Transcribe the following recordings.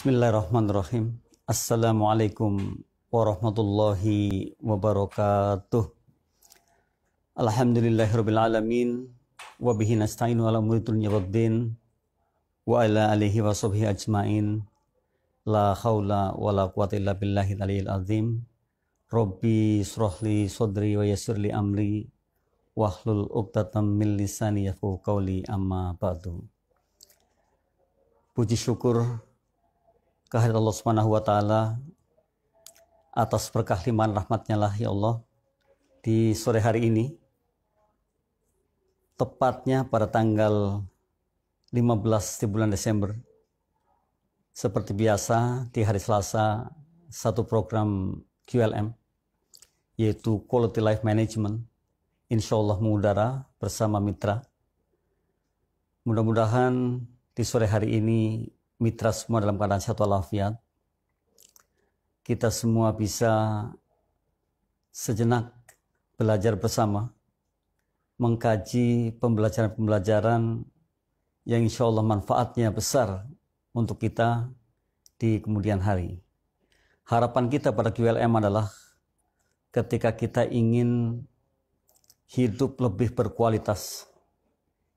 Bismillahirrahmanirrahim. Assalamualaikum warahmatullahi wabarakatuh. Alhamdulillahirabbil alamin wa bihi nasta'inu ala umuri dunya waddin wa ala alihi wa sahbihi ajmain. La haula wa la quwata illa billahil aliyil azim. Rabbi srohli sodri wa yassirli amri wahlul uqtatam min lisani yafqahu qawli amma ba'du. Puji syukur kehadirat Allah Subhanahu wa taala atas berkah limpahan rahmatnya lah ya Allah di sore hari ini tepatnya pada tanggal 15 di bulan Desember seperti biasa di hari Selasa satu program QLM yaitu Quality Life Management insya Allah mengudara bersama mitra mudah-mudahan di sore hari ini mitra semua dalam keadaan sehat walafiat. Kita semua bisa sejenak belajar bersama, mengkaji pembelajaran-pembelajaran yang insya Allah manfaatnya besar untuk kita di kemudian hari. Harapan kita pada QLM adalah ketika kita ingin hidup lebih berkualitas,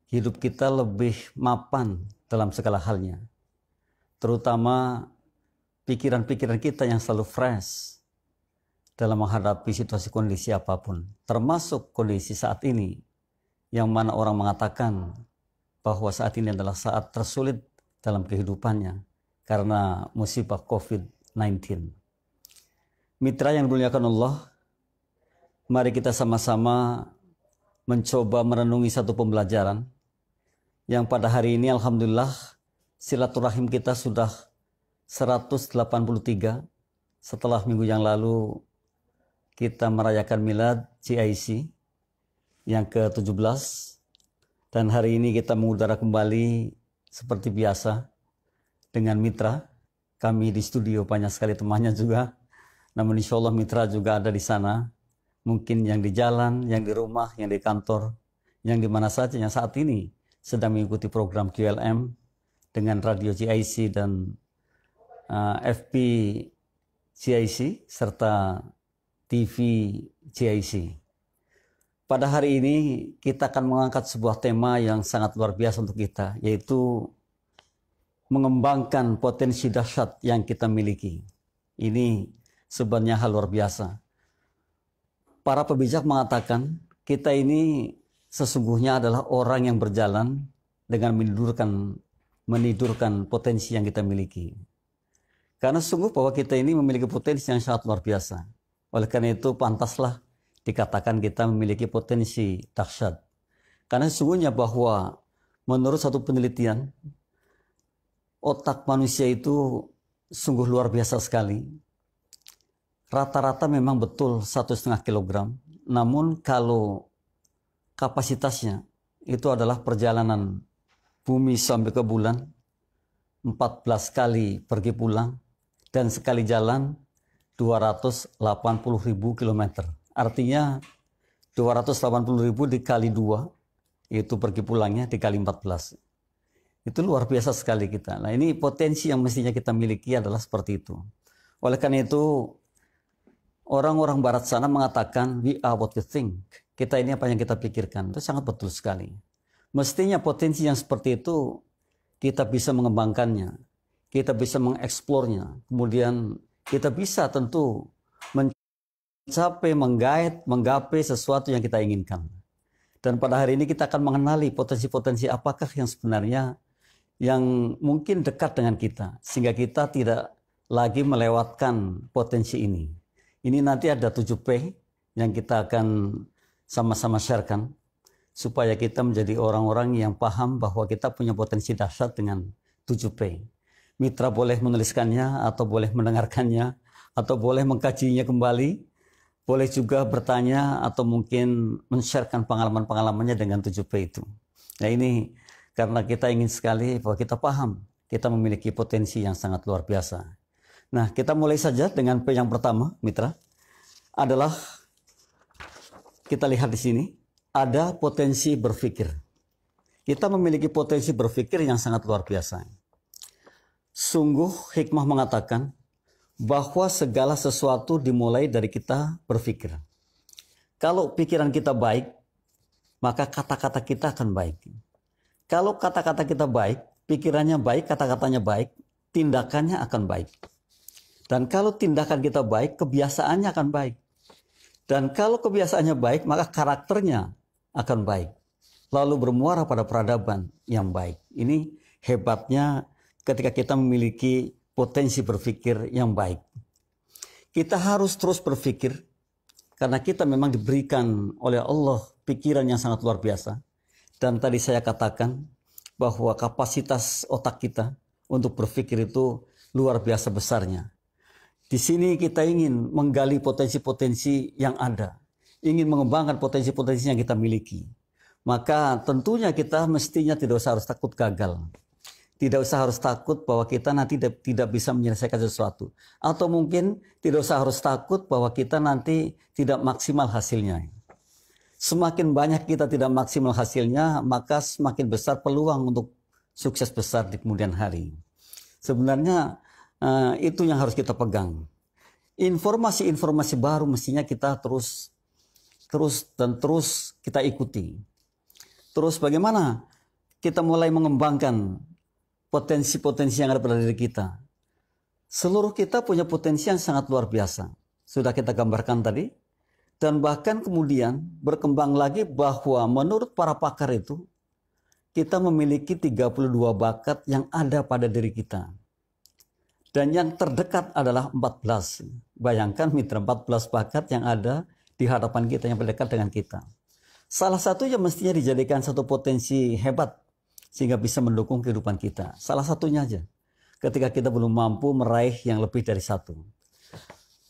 hidup kita lebih mapan dalam segala halnya terutama pikiran-pikiran kita yang selalu fresh dalam menghadapi situasi kondisi apapun, termasuk kondisi saat ini yang mana orang mengatakan bahwa saat ini adalah saat tersulit dalam kehidupannya karena musibah COVID-19. Mitra yang dimuliakan Allah, mari kita sama-sama mencoba merenungi satu pembelajaran yang pada hari ini Alhamdulillah silaturahim kita sudah 183 setelah minggu yang lalu kita merayakan milad CIC yang ke-17 dan hari ini kita mengudara kembali seperti biasa dengan mitra kami di studio banyak sekali temannya juga namun insya Allah mitra juga ada di sana mungkin yang di jalan, yang di rumah, yang di kantor, yang di mana saja yang saat ini sedang mengikuti program QLM dengan radio GIC dan uh, eh, FP GIC serta TV GIC. Pada hari ini kita akan mengangkat sebuah tema yang sangat luar biasa untuk kita yaitu mengembangkan potensi dahsyat yang kita miliki. Ini sebenarnya hal luar biasa. Para pebijak mengatakan kita ini sesungguhnya adalah orang yang berjalan dengan menidurkan menidurkan potensi yang kita miliki. Karena sungguh bahwa kita ini memiliki potensi yang sangat luar biasa. Oleh karena itu pantaslah dikatakan kita memiliki potensi dahsyat. Karena sungguhnya bahwa menurut satu penelitian, otak manusia itu sungguh luar biasa sekali. Rata-rata memang betul satu setengah kilogram. Namun kalau kapasitasnya itu adalah perjalanan bumi sampai ke bulan, 14 kali pergi pulang, dan sekali jalan 280 ribu kilometer. Artinya 280 ribu dikali dua, itu pergi pulangnya dikali 14. Itu luar biasa sekali kita. Nah ini potensi yang mestinya kita miliki adalah seperti itu. Oleh karena itu, orang-orang barat sana mengatakan, we are what we think. Kita ini apa yang kita pikirkan. Itu sangat betul sekali. Mestinya potensi yang seperti itu kita bisa mengembangkannya, kita bisa mengeksplornya, kemudian kita bisa tentu mencapai, menggait, menggapai sesuatu yang kita inginkan. Dan pada hari ini kita akan mengenali potensi-potensi apakah yang sebenarnya yang mungkin dekat dengan kita, sehingga kita tidak lagi melewatkan potensi ini. Ini nanti ada 7P yang kita akan sama-sama sharekan supaya kita menjadi orang-orang yang paham bahwa kita punya potensi dasar dengan 7P. Mitra boleh menuliskannya atau boleh mendengarkannya atau boleh mengkajinya kembali, boleh juga bertanya atau mungkin men-sharekan pengalaman-pengalamannya dengan 7P itu. Nah ini karena kita ingin sekali bahwa kita paham kita memiliki potensi yang sangat luar biasa. Nah, kita mulai saja dengan P yang pertama, mitra, adalah kita lihat di sini ada potensi berpikir. Kita memiliki potensi berpikir yang sangat luar biasa. Sungguh hikmah mengatakan bahwa segala sesuatu dimulai dari kita berpikir. Kalau pikiran kita baik, maka kata-kata kita akan baik. Kalau kata-kata kita baik, pikirannya baik, kata-katanya baik, tindakannya akan baik. Dan kalau tindakan kita baik, kebiasaannya akan baik. Dan kalau kebiasaannya baik, maka karakternya akan baik. Lalu bermuara pada peradaban yang baik. Ini hebatnya ketika kita memiliki potensi berpikir yang baik. Kita harus terus berpikir karena kita memang diberikan oleh Allah pikiran yang sangat luar biasa. Dan tadi saya katakan bahwa kapasitas otak kita untuk berpikir itu luar biasa besarnya. Di sini kita ingin menggali potensi-potensi yang ada ingin mengembangkan potensi-potensi yang kita miliki. Maka tentunya kita mestinya tidak usah harus takut gagal. Tidak usah harus takut bahwa kita nanti tidak bisa menyelesaikan sesuatu. Atau mungkin tidak usah harus takut bahwa kita nanti tidak maksimal hasilnya. Semakin banyak kita tidak maksimal hasilnya, maka semakin besar peluang untuk sukses besar di kemudian hari. Sebenarnya eh, itu yang harus kita pegang. Informasi-informasi baru mestinya kita terus terus dan terus kita ikuti. Terus bagaimana kita mulai mengembangkan potensi-potensi yang ada pada diri kita. Seluruh kita punya potensi yang sangat luar biasa. Sudah kita gambarkan tadi. Dan bahkan kemudian berkembang lagi bahwa menurut para pakar itu, kita memiliki 32 bakat yang ada pada diri kita. Dan yang terdekat adalah 14. Bayangkan mitra 14 bakat yang ada di hadapan kita, yang berdekat dengan kita. Salah satunya mestinya dijadikan satu potensi hebat sehingga bisa mendukung kehidupan kita. Salah satunya aja. Ketika kita belum mampu meraih yang lebih dari satu.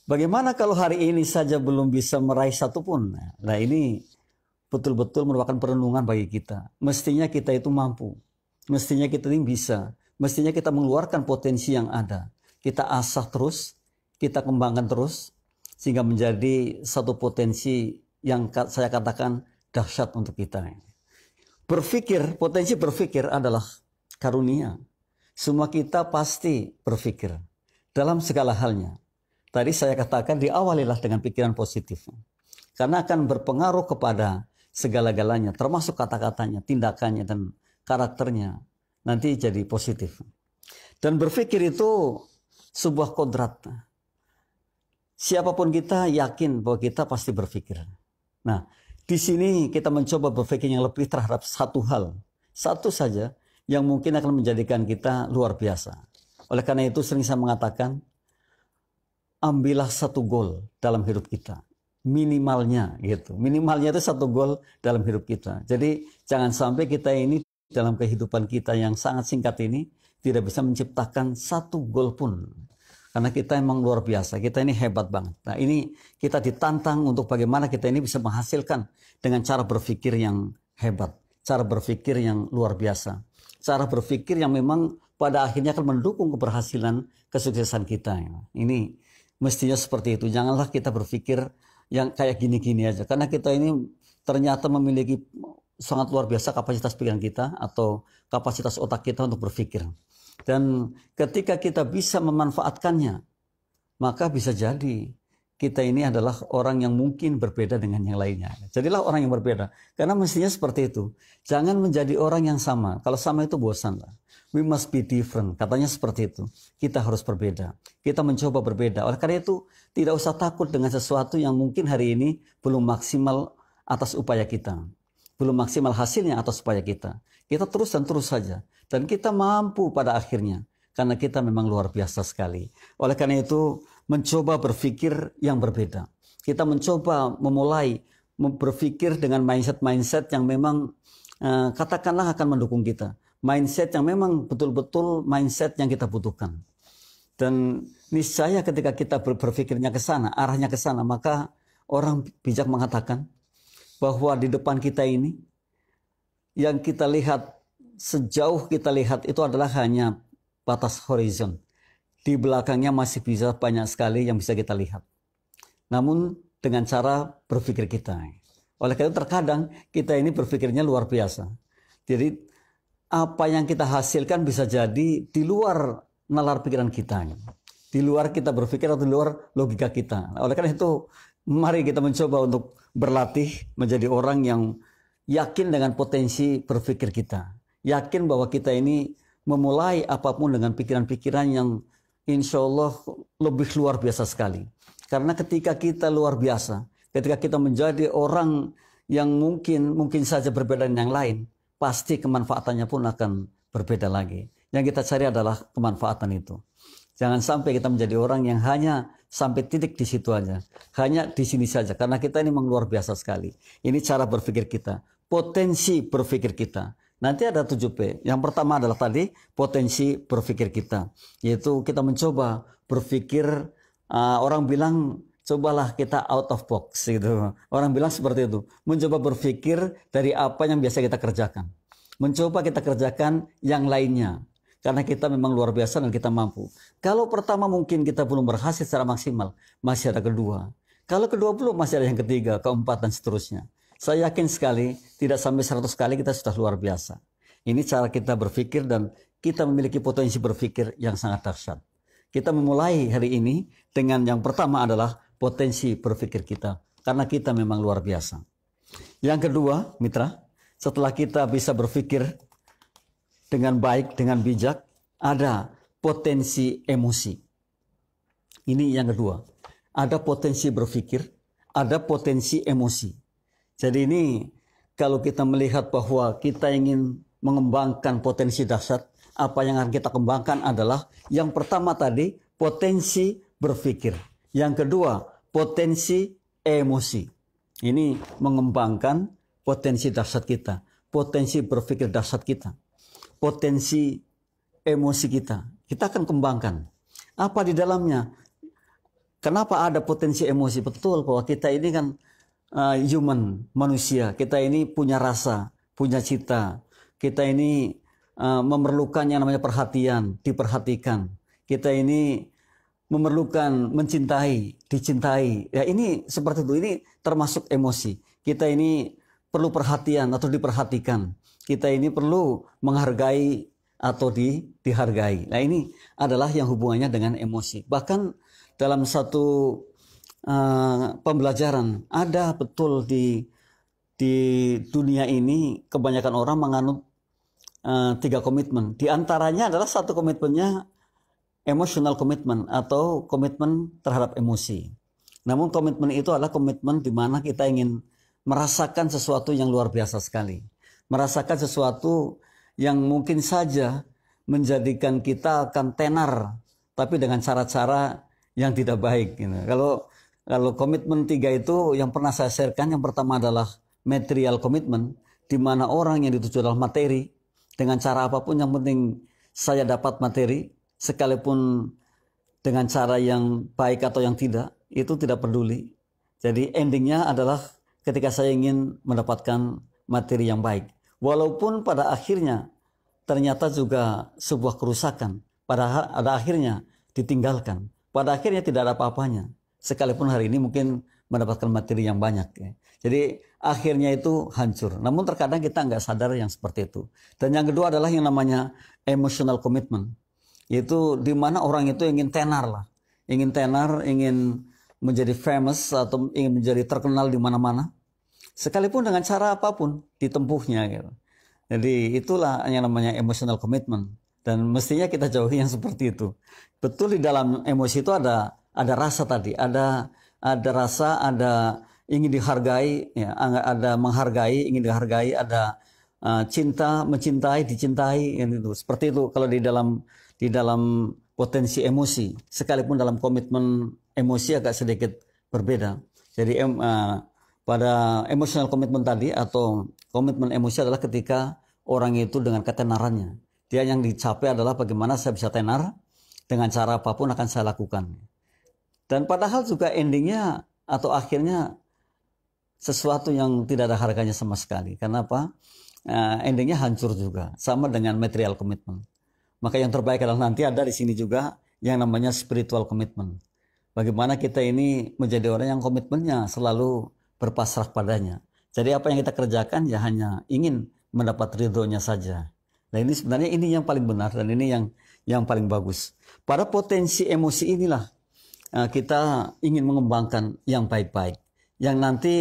Bagaimana kalau hari ini saja belum bisa meraih satu pun? Nah ini betul-betul merupakan perenungan bagi kita. Mestinya kita itu mampu. Mestinya kita ini bisa. Mestinya kita mengeluarkan potensi yang ada. Kita asah terus, kita kembangkan terus, sehingga menjadi satu potensi yang saya katakan dahsyat untuk kita. Berpikir, potensi berpikir adalah karunia. Semua kita pasti berpikir dalam segala halnya. Tadi saya katakan diawalilah dengan pikiran positif. Karena akan berpengaruh kepada segala-galanya, termasuk kata-katanya, tindakannya, dan karakternya. Nanti jadi positif. Dan berpikir itu sebuah kodrat siapapun kita yakin bahwa kita pasti berpikir. Nah, di sini kita mencoba berpikir yang lebih terhadap satu hal, satu saja yang mungkin akan menjadikan kita luar biasa. Oleh karena itu sering saya mengatakan, ambillah satu gol dalam hidup kita. Minimalnya gitu. Minimalnya itu satu gol dalam hidup kita. Jadi jangan sampai kita ini dalam kehidupan kita yang sangat singkat ini tidak bisa menciptakan satu gol pun karena kita emang luar biasa, kita ini hebat banget. Nah ini kita ditantang untuk bagaimana kita ini bisa menghasilkan dengan cara berpikir yang hebat. Cara berpikir yang luar biasa. Cara berpikir yang memang pada akhirnya akan mendukung keberhasilan kesuksesan kita. Ini mestinya seperti itu. Janganlah kita berpikir yang kayak gini-gini aja. Karena kita ini ternyata memiliki sangat luar biasa kapasitas pikiran kita atau kapasitas otak kita untuk berpikir. Dan ketika kita bisa memanfaatkannya, maka bisa jadi kita ini adalah orang yang mungkin berbeda dengan yang lainnya. Jadilah orang yang berbeda. Karena mestinya seperti itu. Jangan menjadi orang yang sama. Kalau sama itu bosan lah. We must be different. Katanya seperti itu. Kita harus berbeda. Kita mencoba berbeda. Oleh karena itu, tidak usah takut dengan sesuatu yang mungkin hari ini belum maksimal atas upaya kita. Belum maksimal hasilnya atas upaya kita. Kita terus dan terus saja. Dan kita mampu pada akhirnya. Karena kita memang luar biasa sekali. Oleh karena itu, mencoba berpikir yang berbeda. Kita mencoba memulai berpikir dengan mindset-mindset yang memang eh, katakanlah akan mendukung kita. Mindset yang memang betul-betul mindset yang kita butuhkan. Dan niscaya ketika kita berpikirnya ke sana, arahnya ke sana, maka orang bijak mengatakan bahwa di depan kita ini yang kita lihat sejauh kita lihat itu adalah hanya batas horizon. Di belakangnya masih bisa banyak sekali yang bisa kita lihat. Namun dengan cara berpikir kita. Oleh karena itu terkadang kita ini berpikirnya luar biasa. Jadi apa yang kita hasilkan bisa jadi di luar nalar pikiran kita. Di luar kita berpikir atau di luar logika kita. Oleh karena itu mari kita mencoba untuk berlatih menjadi orang yang yakin dengan potensi berpikir kita. Yakin bahwa kita ini memulai apapun dengan pikiran-pikiran yang insya Allah lebih luar biasa sekali. Karena ketika kita luar biasa, ketika kita menjadi orang yang mungkin mungkin saja berbeda dengan yang lain, pasti kemanfaatannya pun akan berbeda lagi. Yang kita cari adalah kemanfaatan itu. Jangan sampai kita menjadi orang yang hanya sampai titik di situ aja. Hanya di sini saja. Karena kita ini memang luar biasa sekali. Ini cara berpikir kita potensi berpikir kita. Nanti ada 7P. Yang pertama adalah tadi potensi berpikir kita, yaitu kita mencoba berpikir uh, orang bilang cobalah kita out of box gitu. Orang bilang seperti itu, mencoba berpikir dari apa yang biasa kita kerjakan. Mencoba kita kerjakan yang lainnya. Karena kita memang luar biasa dan kita mampu. Kalau pertama mungkin kita belum berhasil secara maksimal, masih ada kedua. Kalau kedua belum, masih ada yang ketiga, keempat, dan seterusnya. Saya yakin sekali tidak sampai 100 kali kita sudah luar biasa. Ini cara kita berpikir dan kita memiliki potensi berpikir yang sangat dahsyat. Kita memulai hari ini dengan yang pertama adalah potensi berpikir kita karena kita memang luar biasa. Yang kedua, mitra, setelah kita bisa berpikir dengan baik, dengan bijak, ada potensi emosi. Ini yang kedua. Ada potensi berpikir, ada potensi emosi. Jadi ini kalau kita melihat bahwa kita ingin mengembangkan potensi dasar, apa yang akan kita kembangkan adalah yang pertama tadi potensi berpikir. Yang kedua, potensi emosi. Ini mengembangkan potensi dasar kita, potensi berpikir dasar kita, potensi emosi kita. Kita akan kembangkan. Apa di dalamnya? Kenapa ada potensi emosi? Betul bahwa kita ini kan uh, human, manusia. Kita ini punya rasa, punya cita. Kita ini uh, memerlukan yang namanya perhatian, diperhatikan. Kita ini memerlukan mencintai, dicintai. Ya ini seperti itu. Ini termasuk emosi. Kita ini perlu perhatian atau diperhatikan. Kita ini perlu menghargai atau di, dihargai. Nah ini adalah yang hubungannya dengan emosi. Bahkan dalam satu uh, pembelajaran. Ada betul di di dunia ini kebanyakan orang menganut uh, tiga komitmen. Di antaranya adalah satu komitmennya emotional commitment atau komitmen terhadap emosi. Namun komitmen itu adalah komitmen di mana kita ingin merasakan sesuatu yang luar biasa sekali. Merasakan sesuatu yang mungkin saja menjadikan kita akan tenar tapi dengan cara-cara yang tidak baik. Gitu. Kalau kalau komitmen tiga itu yang pernah saya sharekan, yang pertama adalah material commitment, di mana orang yang dituju adalah materi. Dengan cara apapun yang penting saya dapat materi, sekalipun dengan cara yang baik atau yang tidak, itu tidak peduli. Jadi endingnya adalah ketika saya ingin mendapatkan materi yang baik. Walaupun pada akhirnya ternyata juga sebuah kerusakan. Pada, pada akhirnya ditinggalkan. Pada akhirnya tidak ada apa-apanya sekalipun hari ini mungkin mendapatkan materi yang banyak. Ya. Jadi akhirnya itu hancur. Namun terkadang kita nggak sadar yang seperti itu. Dan yang kedua adalah yang namanya emotional commitment. Yaitu di mana orang itu ingin tenar lah. Ingin tenar, ingin menjadi famous atau ingin menjadi terkenal di mana-mana. Sekalipun dengan cara apapun ditempuhnya gitu. Jadi itulah yang namanya emotional commitment. Dan mestinya kita jauhi yang seperti itu. Betul di dalam emosi itu ada ada rasa tadi, ada ada rasa, ada ingin dihargai, ya, ada menghargai, ingin dihargai, ada uh, cinta, mencintai, dicintai, yang itu. Seperti itu kalau di dalam di dalam potensi emosi, sekalipun dalam komitmen emosi agak sedikit berbeda. Jadi em, uh, pada emotional komitmen tadi atau komitmen emosi adalah ketika orang itu dengan ketenarannya. Dia yang dicapai adalah bagaimana saya bisa tenar dengan cara apapun akan saya lakukan. Dan padahal juga endingnya atau akhirnya sesuatu yang tidak ada harganya sama sekali. Karena apa? Uh, endingnya hancur juga, sama dengan material commitment. Maka yang terbaik adalah nanti ada di sini juga yang namanya spiritual commitment. Bagaimana kita ini menjadi orang yang komitmennya selalu berpasrah padanya. Jadi apa yang kita kerjakan ya hanya ingin mendapat ridhonya saja. Nah ini sebenarnya ini yang paling benar dan ini yang yang paling bagus. Pada potensi emosi inilah Eh, kita ingin mengembangkan yang baik-baik. Yang nanti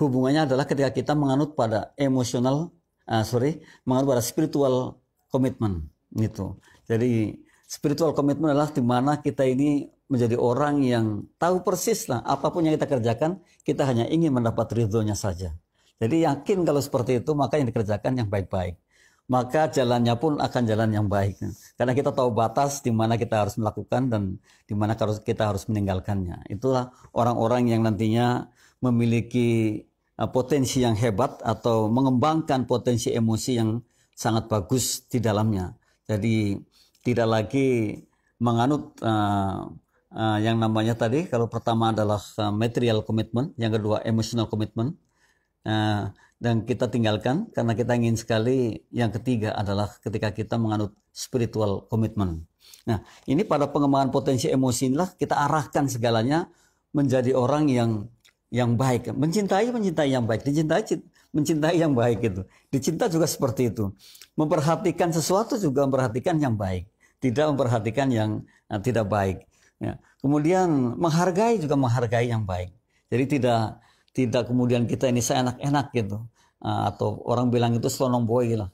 hubungannya adalah ketika kita menganut pada emosional, uh, sorry, menganut pada spiritual commitment gitu. Jadi spiritual commitment adalah di mana kita ini menjadi orang yang tahu persis lah apapun yang kita kerjakan, kita hanya ingin mendapat ridhonya saja. Jadi yakin kalau seperti itu maka yang dikerjakan yang baik-baik maka jalannya pun akan jalan yang baik. Karena kita tahu batas di mana kita harus melakukan dan di mana kita harus meninggalkannya. Itulah orang-orang yang nantinya memiliki uh, potensi yang hebat atau mengembangkan potensi emosi yang sangat bagus di dalamnya. Jadi tidak lagi menganut uh, uh, yang namanya tadi kalau pertama adalah uh, material commitment, yang kedua emotional commitment. Uh, dan kita tinggalkan karena kita ingin sekali yang ketiga adalah ketika kita menganut spiritual commitment. Nah, ini pada pengembangan potensi emosi inilah kita arahkan segalanya menjadi orang yang yang baik, mencintai mencintai yang baik, dicintai mencintai yang baik itu. Dicinta juga seperti itu. Memperhatikan sesuatu juga memperhatikan yang baik, tidak memperhatikan yang nah, tidak baik. Ya. Kemudian menghargai juga menghargai yang baik. Jadi tidak tidak kemudian kita ini seenak-enak gitu ah, atau orang bilang itu selonong boy lah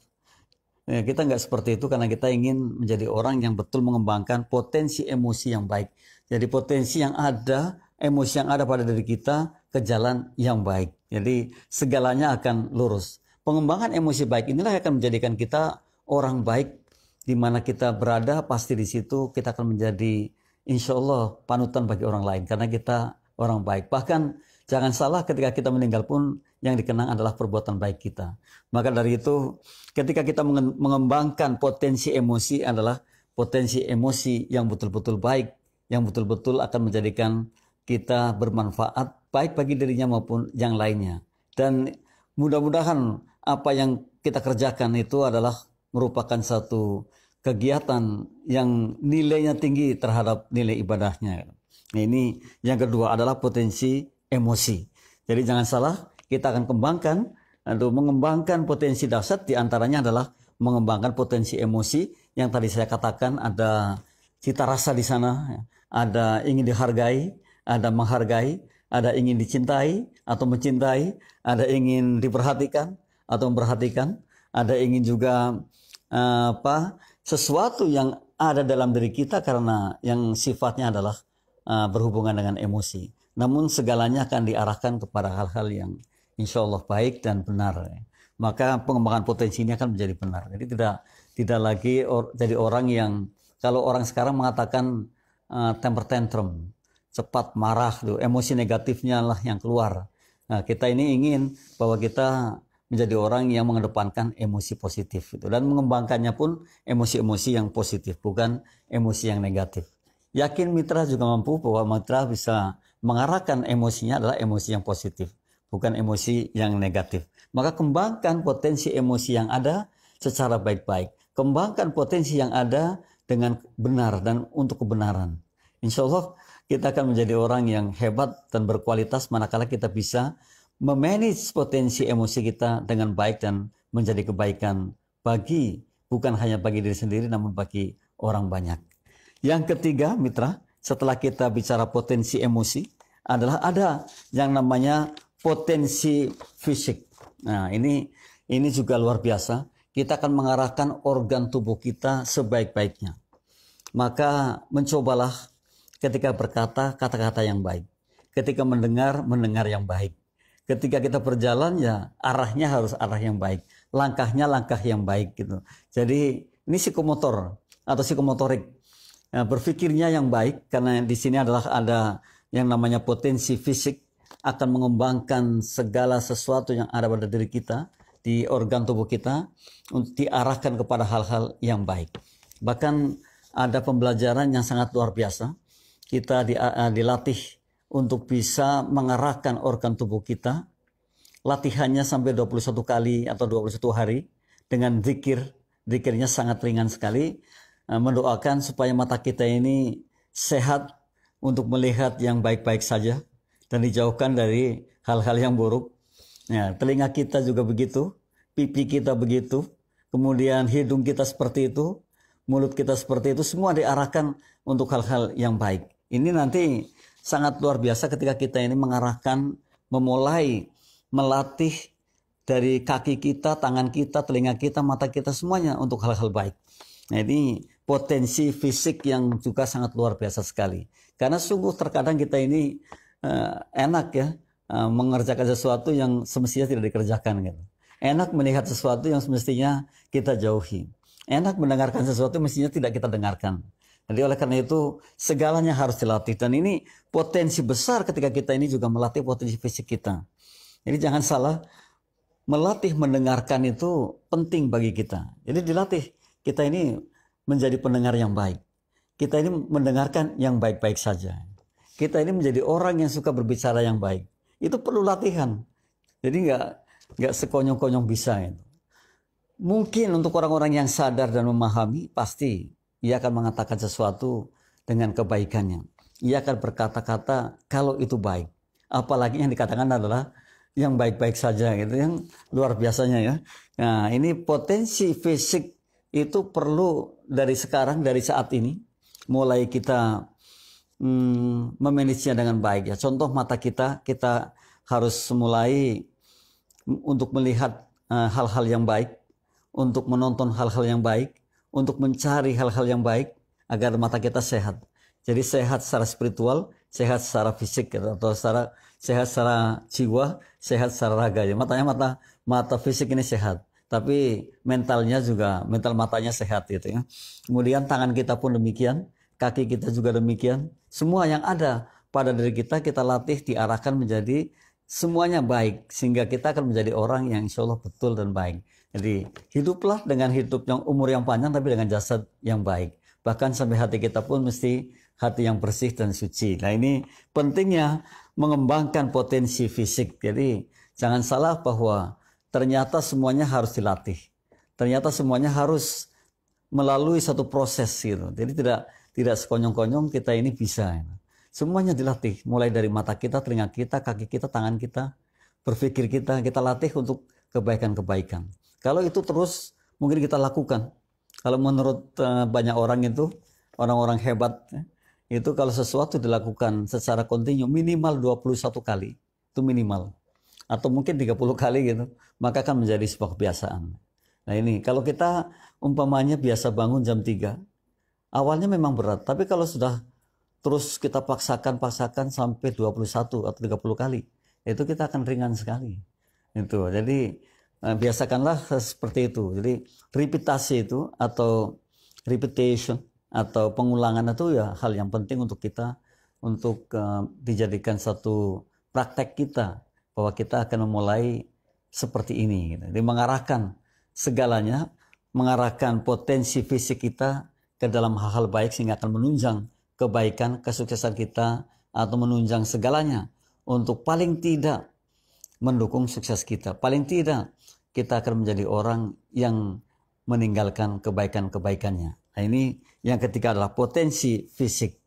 gitu. ya, kita nggak seperti itu karena kita ingin menjadi orang yang betul mengembangkan potensi emosi yang baik jadi potensi yang ada emosi yang ada pada diri kita ke jalan yang baik jadi segalanya akan lurus pengembangan emosi baik inilah yang akan menjadikan kita orang baik di mana kita berada pasti di situ kita akan menjadi insya Allah panutan bagi orang lain karena kita orang baik bahkan Jangan salah ketika kita meninggal pun yang dikenang adalah perbuatan baik kita. Maka dari itu ketika kita mengembangkan potensi emosi adalah potensi emosi yang betul-betul baik, yang betul-betul akan menjadikan kita bermanfaat baik bagi dirinya maupun yang lainnya. Dan mudah-mudahan apa yang kita kerjakan itu adalah merupakan satu kegiatan yang nilainya tinggi terhadap nilai ibadahnya. Nah, ini yang kedua adalah potensi emosi. Jadi jangan salah, kita akan kembangkan atau mengembangkan potensi di diantaranya adalah mengembangkan potensi emosi yang tadi saya katakan ada cita rasa di sana, ya. ada ingin dihargai, ada menghargai, ada ingin dicintai atau mencintai, ada ingin diperhatikan atau memperhatikan, ada ingin juga eh, apa sesuatu yang ada dalam diri kita karena yang sifatnya adalah eh, berhubungan dengan emosi. Namun segalanya akan diarahkan kepada hal-hal yang insya Allah baik dan benar. Ya. Maka pengembangan potensi ini akan menjadi benar. Jadi tidak tidak lagi or, jadi orang yang kalau orang sekarang mengatakan uh, temper tantrum, cepat marah, tuh, emosi negatifnya lah yang keluar. Nah, kita ini ingin bahwa kita menjadi orang yang mengedepankan emosi positif itu dan mengembangkannya pun emosi-emosi yang positif bukan emosi yang negatif. Yakin mitra juga mampu bahwa mitra bisa mengarahkan emosinya adalah emosi yang positif, bukan emosi yang negatif. Maka kembangkan potensi emosi yang ada secara baik-baik. Kembangkan potensi yang ada dengan benar dan untuk kebenaran. Insya Allah kita akan menjadi orang yang hebat dan berkualitas manakala kita bisa memanage potensi emosi kita dengan baik dan menjadi kebaikan bagi bukan hanya bagi diri sendiri namun bagi orang banyak. Yang ketiga, mitra, setelah kita bicara potensi emosi, adalah ada yang namanya potensi fisik. Nah, ini ini juga luar biasa. Kita akan mengarahkan organ tubuh kita sebaik-baiknya. Maka mencobalah ketika berkata kata-kata yang baik. Ketika mendengar, mendengar yang baik. Ketika kita berjalan ya arahnya harus arah yang baik. Langkahnya langkah yang baik gitu. Jadi ini psikomotor atau psikomotorik. Nah, berpikirnya yang baik karena di sini adalah ada yang namanya potensi fisik akan mengembangkan segala sesuatu yang ada pada diri kita, di organ tubuh kita, untuk diarahkan kepada hal-hal yang baik. Bahkan ada pembelajaran yang sangat luar biasa. Kita di, uh, dilatih untuk bisa mengarahkan organ tubuh kita. Latihannya sampai 21 kali atau 21 hari dengan zikir. Zikirnya sangat ringan sekali. Uh, mendoakan supaya mata kita ini sehat untuk melihat yang baik-baik saja dan dijauhkan dari hal-hal yang buruk. Ya, telinga kita juga begitu, pipi kita begitu, kemudian hidung kita seperti itu, mulut kita seperti itu, semua diarahkan untuk hal-hal yang baik. Ini nanti sangat luar biasa ketika kita ini mengarahkan, memulai, melatih dari kaki kita, tangan kita, telinga kita, mata kita semuanya untuk hal-hal baik. Nah, ini potensi fisik yang juga sangat luar biasa sekali. Karena sungguh terkadang kita ini uh, enak ya uh, mengerjakan sesuatu yang semestinya tidak dikerjakan gitu. Enak melihat sesuatu yang semestinya kita jauhi. Enak mendengarkan sesuatu yang mestinya tidak kita dengarkan. Jadi oleh karena itu segalanya harus dilatih dan ini potensi besar ketika kita ini juga melatih potensi fisik kita. Jadi jangan salah melatih mendengarkan itu penting bagi kita. Jadi dilatih kita ini menjadi pendengar yang baik kita ini mendengarkan yang baik-baik saja. Kita ini menjadi orang yang suka berbicara yang baik. Itu perlu latihan. Jadi nggak nggak sekonyong-konyong bisa itu. Mungkin untuk orang-orang yang sadar dan memahami pasti ia akan mengatakan sesuatu dengan kebaikannya. Ia akan berkata-kata kalau itu baik. Apalagi yang dikatakan adalah yang baik-baik saja gitu, yang luar biasanya ya. Nah ini potensi fisik itu perlu dari sekarang, dari saat ini mulai kita hmm, memanagenya dengan baik ya. Contoh mata kita, kita harus mulai hmm, untuk melihat eh, hal-hal uh, yang baik, untuk menonton hal-hal yang baik, untuk mencari hal-hal yang baik agar mata kita sehat. Jadi sehat secara spiritual, sehat secara fisik gitu, atau secara sehat secara jiwa, sehat secara raga. Ya, matanya mata mata fisik ini sehat, tapi mentalnya juga mental matanya sehat gitu ya. Kemudian tangan kita pun demikian kaki kita juga demikian. Semua yang ada pada diri kita kita latih diarahkan menjadi semuanya baik sehingga kita akan menjadi orang yang insya Allah betul dan baik. Jadi hiduplah dengan hidup yang umur yang panjang tapi dengan jasad yang baik. Bahkan sampai hati kita pun mesti hati yang bersih dan suci. Nah ini pentingnya mengembangkan potensi fisik. Jadi jangan salah bahwa ternyata semuanya harus dilatih. Ternyata semuanya harus melalui satu proses gitu. Jadi tidak tidak sekonyong-konyong kita ini bisa. Semuanya dilatih, mulai dari mata kita, telinga kita, kaki kita, tangan kita, berpikir kita, kita latih untuk kebaikan-kebaikan. Kalau itu terus mungkin kita lakukan. Kalau menurut eh, banyak orang itu, orang-orang hebat, itu kalau sesuatu dilakukan secara kontinu minimal 21 kali, itu minimal. Atau mungkin 30 kali gitu, maka akan menjadi sebuah kebiasaan. Nah ini, kalau kita umpamanya biasa bangun jam 3, awalnya memang berat, tapi kalau sudah terus kita paksakan paksakan sampai 21 atau 30 kali, itu kita akan ringan sekali. Itu. Jadi eh, biasakanlah seperti itu. Jadi repetasi itu atau repetition atau pengulangan itu ya hal yang penting untuk kita untuk uh, dijadikan satu praktek kita bahwa kita akan memulai seperti ini. Gitu. Jadi mengarahkan segalanya, mengarahkan potensi fisik kita ke dalam hal-hal baik sehingga akan menunjang kebaikan, kesuksesan kita atau menunjang segalanya untuk paling tidak mendukung sukses kita. Paling tidak kita akan menjadi orang yang meninggalkan kebaikan-kebaikannya. Nah, ini yang ketiga adalah potensi fisik.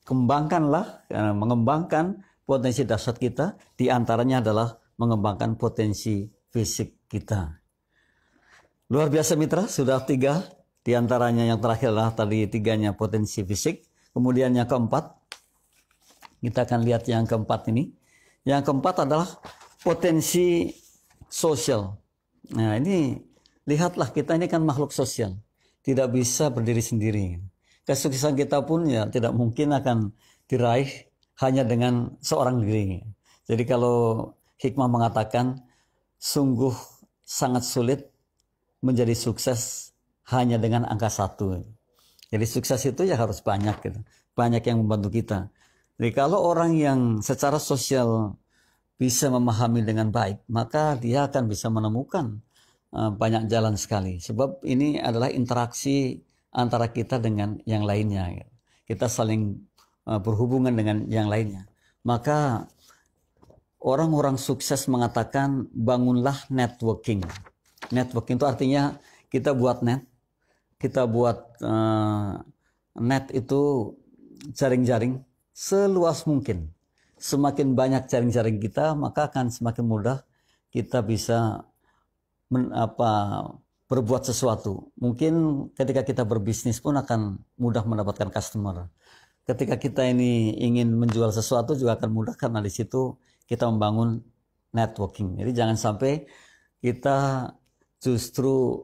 Kembangkanlah, eh, mengembangkan potensi dasar kita. Di antaranya adalah mengembangkan potensi fisik kita. Luar biasa mitra, sudah tiga di antaranya yang terakhir adalah tadi tiganya potensi fisik. Kemudian yang keempat, kita akan lihat yang keempat ini. Yang keempat adalah potensi sosial. Nah ini lihatlah kita ini kan makhluk sosial. Tidak bisa berdiri sendiri. Kesuksesan kita pun ya tidak mungkin akan diraih hanya dengan seorang diri. Jadi kalau hikmah mengatakan sungguh sangat sulit menjadi sukses hanya dengan angka satu. Jadi sukses itu ya harus banyak gitu. Banyak yang membantu kita. Jadi kalau orang yang secara sosial bisa memahami dengan baik, maka dia akan bisa menemukan eh, banyak jalan sekali. Sebab ini adalah interaksi antara kita dengan yang lainnya. Kita saling eh, berhubungan dengan yang lainnya. Maka orang-orang sukses mengatakan bangunlah networking. Networking itu artinya kita buat net, kita buat uh, net itu jaring-jaring seluas mungkin. Semakin banyak jaring-jaring kita, maka akan semakin mudah kita bisa men, apa berbuat sesuatu. Mungkin ketika kita berbisnis pun akan mudah mendapatkan customer. Ketika kita ini ingin menjual sesuatu juga akan mudah karena di situ kita membangun networking. Jadi jangan sampai kita justru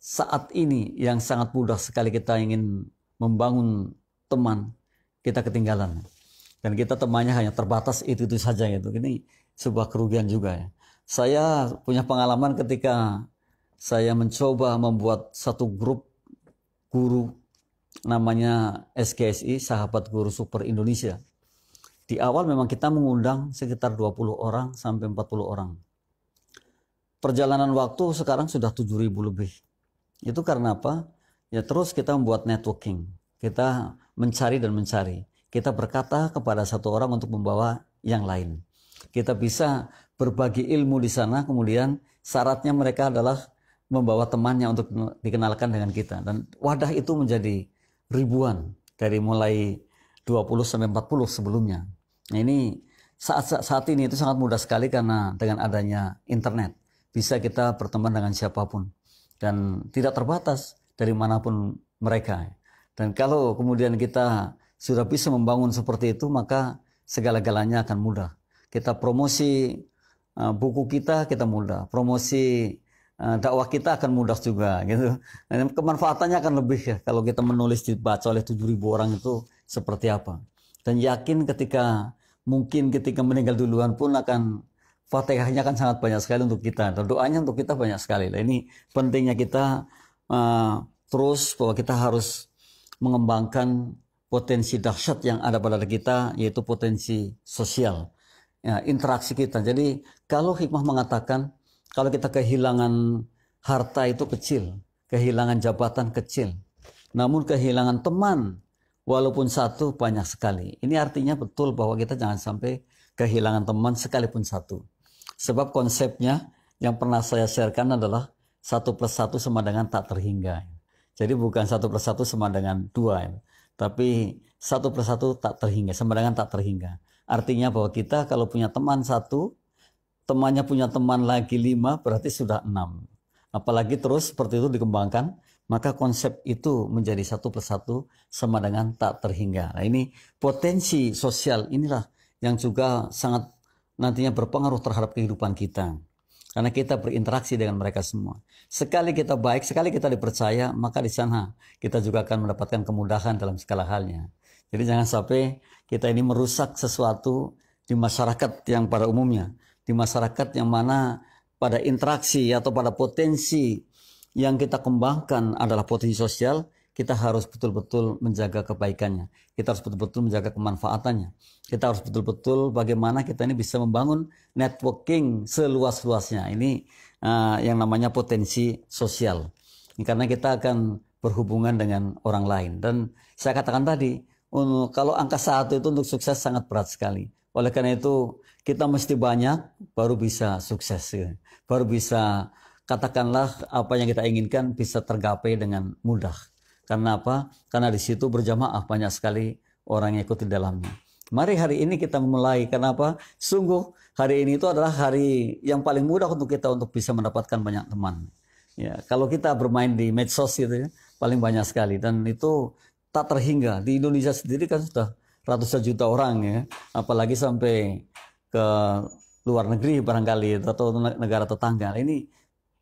saat ini yang sangat mudah sekali kita ingin membangun teman, kita ketinggalan. Dan kita temannya hanya terbatas itu-itu saja gitu. Ini sebuah kerugian juga ya. Saya punya pengalaman ketika saya mencoba membuat satu grup guru namanya sksi Sahabat Guru Super Indonesia. Di awal memang kita mengundang sekitar 20 orang sampai 40 orang. Perjalanan waktu sekarang sudah 7.000 lebih itu karena apa? Ya terus kita membuat networking. Kita mencari dan mencari. Kita berkata kepada satu orang untuk membawa yang lain. Kita bisa berbagi ilmu di sana, kemudian syaratnya mereka adalah membawa temannya untuk dikenalkan dengan kita. Dan wadah itu menjadi ribuan dari mulai 20 sampai 40 sebelumnya. Nah ini saat saat ini itu sangat mudah sekali karena dengan adanya internet bisa kita berteman dengan siapapun dan tidak terbatas dari manapun mereka. Dan kalau kemudian kita sudah bisa membangun seperti itu, maka segala-galanya akan mudah. Kita promosi eh, buku kita, kita mudah. Promosi eh, dakwah kita akan mudah juga, gitu. Dan kemanfaatannya akan lebih ya kalau kita menulis dibaca oleh 7.000 orang itu seperti apa. Dan yakin ketika mungkin ketika meninggal duluan pun akan Fatihahnya kan sangat banyak sekali untuk kita, dan doanya untuk kita banyak sekali. Nah, ini pentingnya kita uh, terus bahwa kita harus mengembangkan potensi dahsyat yang ada pada kita, yaitu potensi sosial, ya, interaksi kita. Jadi kalau hikmah mengatakan kalau kita kehilangan harta itu kecil, kehilangan jabatan kecil, namun kehilangan teman walaupun satu banyak sekali. Ini artinya betul bahwa kita jangan sampai kehilangan teman sekalipun satu. Sebab konsepnya yang pernah saya sharekan adalah satu plus satu sama dengan tak terhingga. Jadi bukan satu plus satu sama dengan dua, tapi satu plus satu tak terhingga, sama dengan tak terhingga. Artinya bahwa kita kalau punya teman satu, temannya punya teman lagi lima, berarti sudah enam. Apalagi terus seperti itu dikembangkan, maka konsep itu menjadi satu plus satu sama dengan tak terhingga. Nah ini potensi sosial inilah yang juga sangat nantinya berpengaruh terhadap kehidupan kita. Karena kita berinteraksi dengan mereka semua. Sekali kita baik, sekali kita dipercaya, maka di sana kita juga akan mendapatkan kemudahan dalam segala halnya. Jadi jangan sampai kita ini merusak sesuatu di masyarakat yang pada umumnya. Di masyarakat yang mana pada interaksi atau pada potensi yang kita kembangkan adalah potensi sosial, kita harus betul-betul menjaga kebaikannya. Kita harus betul-betul menjaga kemanfaatannya. Kita harus betul-betul bagaimana kita ini bisa membangun networking seluas-luasnya. Ini uh, yang namanya potensi sosial. Karena kita akan berhubungan dengan orang lain. Dan saya katakan tadi, kalau angka satu itu untuk sukses sangat berat sekali. Oleh karena itu, kita mesti banyak baru bisa sukses. Ya. Baru bisa katakanlah apa yang kita inginkan bisa tergapai dengan mudah. Karena apa? Karena di situ berjamaah banyak sekali orang yang ikut di dalamnya. Mari hari ini kita memulai. Kenapa? Sungguh hari ini itu adalah hari yang paling mudah untuk kita untuk bisa mendapatkan banyak teman. Ya, kalau kita bermain di medsos itu ya, paling banyak sekali dan itu tak terhingga. Di Indonesia sendiri kan sudah ratusan juta orang ya, apalagi sampai ke luar negeri barangkali atau negara tetangga. Ini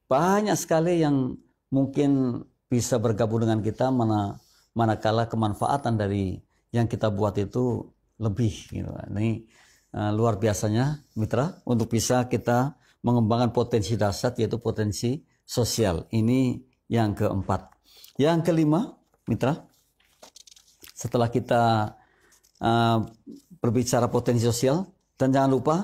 banyak sekali yang mungkin bisa bergabung dengan kita mana manakala kemanfaatan dari yang kita buat itu lebih gitu. Ini uh, luar biasanya mitra untuk bisa kita mengembangkan potensi dasar yaitu potensi sosial. Ini yang keempat. Yang kelima, mitra, setelah kita uh, berbicara potensi sosial dan jangan lupa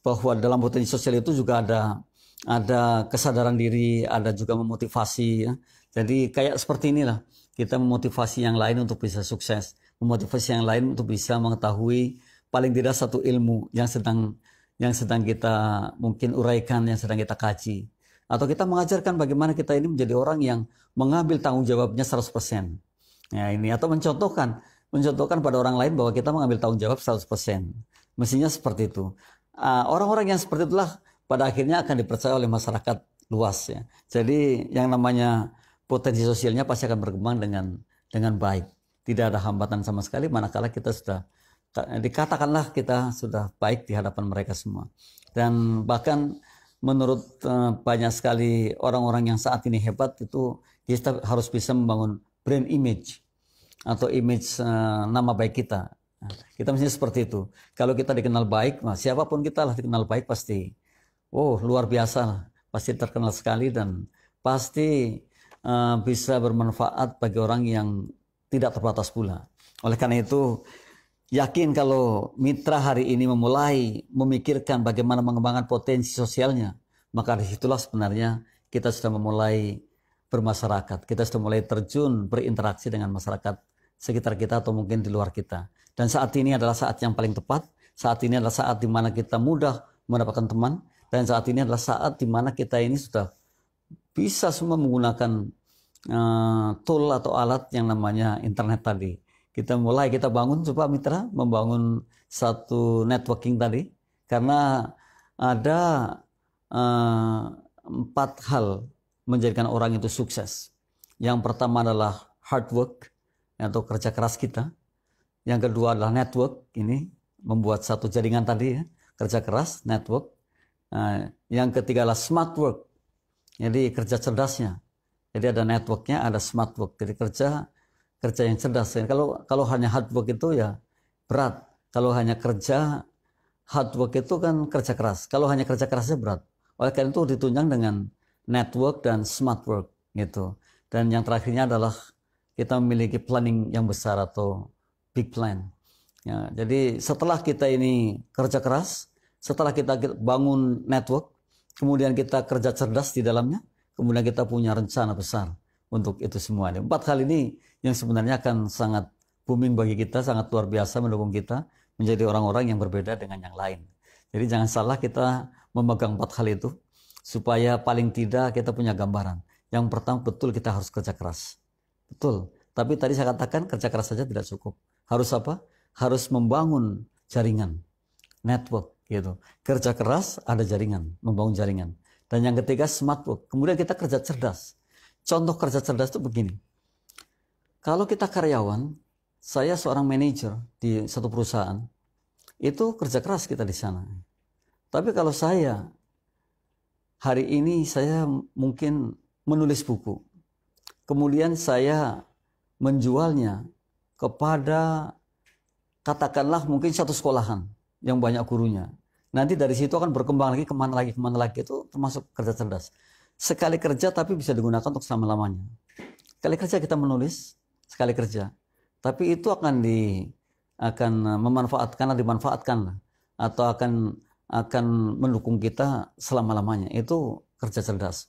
bahwa dalam potensi sosial itu juga ada ada kesadaran diri, ada juga memotivasi, ya. Jadi kayak seperti inilah kita memotivasi yang lain untuk bisa sukses, memotivasi yang lain untuk bisa mengetahui paling tidak satu ilmu yang sedang yang sedang kita mungkin uraikan, yang sedang kita kaji. Atau kita mengajarkan bagaimana kita ini menjadi orang yang mengambil tanggung jawabnya 100%. Ya ini atau mencontohkan, mencontohkan pada orang lain bahwa kita mengambil tanggung jawab 100%. Mestinya seperti itu. Ah, orang-orang yang seperti itulah pada akhirnya akan dipercaya oleh masyarakat luas ya. Jadi yang namanya potensi sosialnya pasti akan berkembang dengan dengan baik. Tidak ada hambatan sama sekali manakala kita sudah dikatakanlah kita sudah baik di hadapan mereka semua. Dan bahkan menurut eh, banyak sekali orang-orang yang saat ini hebat itu kita harus bisa membangun brand image atau image eh, nama baik kita. Kita mesti seperti itu. Kalau kita dikenal baik, nah siapapun kita lah dikenal baik pasti. Oh, luar biasa. Pasti terkenal sekali dan pasti Eh, bisa bermanfaat bagi orang yang tidak terbatas pula. Oleh karena itu, yakin kalau mitra hari ini memulai memikirkan bagaimana mengembangkan potensi sosialnya, maka disitulah sebenarnya kita sudah memulai bermasyarakat, kita sudah mulai terjun berinteraksi dengan masyarakat sekitar kita atau mungkin di luar kita. Dan saat ini adalah saat yang paling tepat, saat ini adalah saat di mana kita mudah mendapatkan teman, dan saat ini adalah saat di mana kita ini sudah bisa semua menggunakan uh, tool atau alat yang namanya internet tadi. Kita mulai kita bangun coba mitra membangun satu networking tadi karena ada uh, empat hal menjadikan orang itu sukses. Yang pertama adalah hard work atau kerja keras kita. Yang kedua adalah network ini membuat satu jaringan tadi ya kerja keras network. Uh, yang ketiga adalah smart work jadi kerja cerdasnya. Jadi ada networknya, ada smart work. Jadi kerja kerja yang cerdas. Jadi kalau kalau hanya hard work itu ya berat. Kalau hanya kerja hard work itu kan kerja keras. Kalau hanya kerja kerasnya berat. Oleh karena itu ditunjang dengan network dan smart work gitu. Dan yang terakhirnya adalah kita memiliki planning yang besar atau big plan. Ya, jadi setelah kita ini kerja keras, setelah kita bangun network, kemudian kita kerja cerdas di dalamnya, kemudian kita punya rencana besar untuk itu semua. Empat hal ini yang sebenarnya akan sangat booming bagi kita, sangat luar biasa mendukung kita menjadi orang-orang yang berbeda dengan yang lain. Jadi jangan salah kita memegang empat hal itu supaya paling tidak kita punya gambaran. Yang pertama betul kita harus kerja keras. Betul. Tapi tadi saya katakan kerja keras saja tidak cukup. Harus apa? Harus membangun jaringan, network, gitu. Kerja keras ada jaringan, membangun jaringan. Dan yang ketiga smart work. Kemudian kita kerja cerdas. Contoh kerja cerdas itu begini. Kalau kita karyawan, saya seorang manajer di satu perusahaan, itu kerja keras kita di sana. Tapi kalau saya hari ini saya mungkin menulis buku. Kemudian saya menjualnya kepada katakanlah mungkin satu sekolahan yang banyak gurunya Nanti dari situ akan berkembang lagi kemana lagi kemana lagi itu termasuk kerja cerdas. Sekali kerja tapi bisa digunakan untuk selama lamanya. Sekali kerja kita menulis, sekali kerja, tapi itu akan di akan memanfaatkan atau dimanfaatkan atau akan akan mendukung kita selama lamanya. Itu kerja cerdas.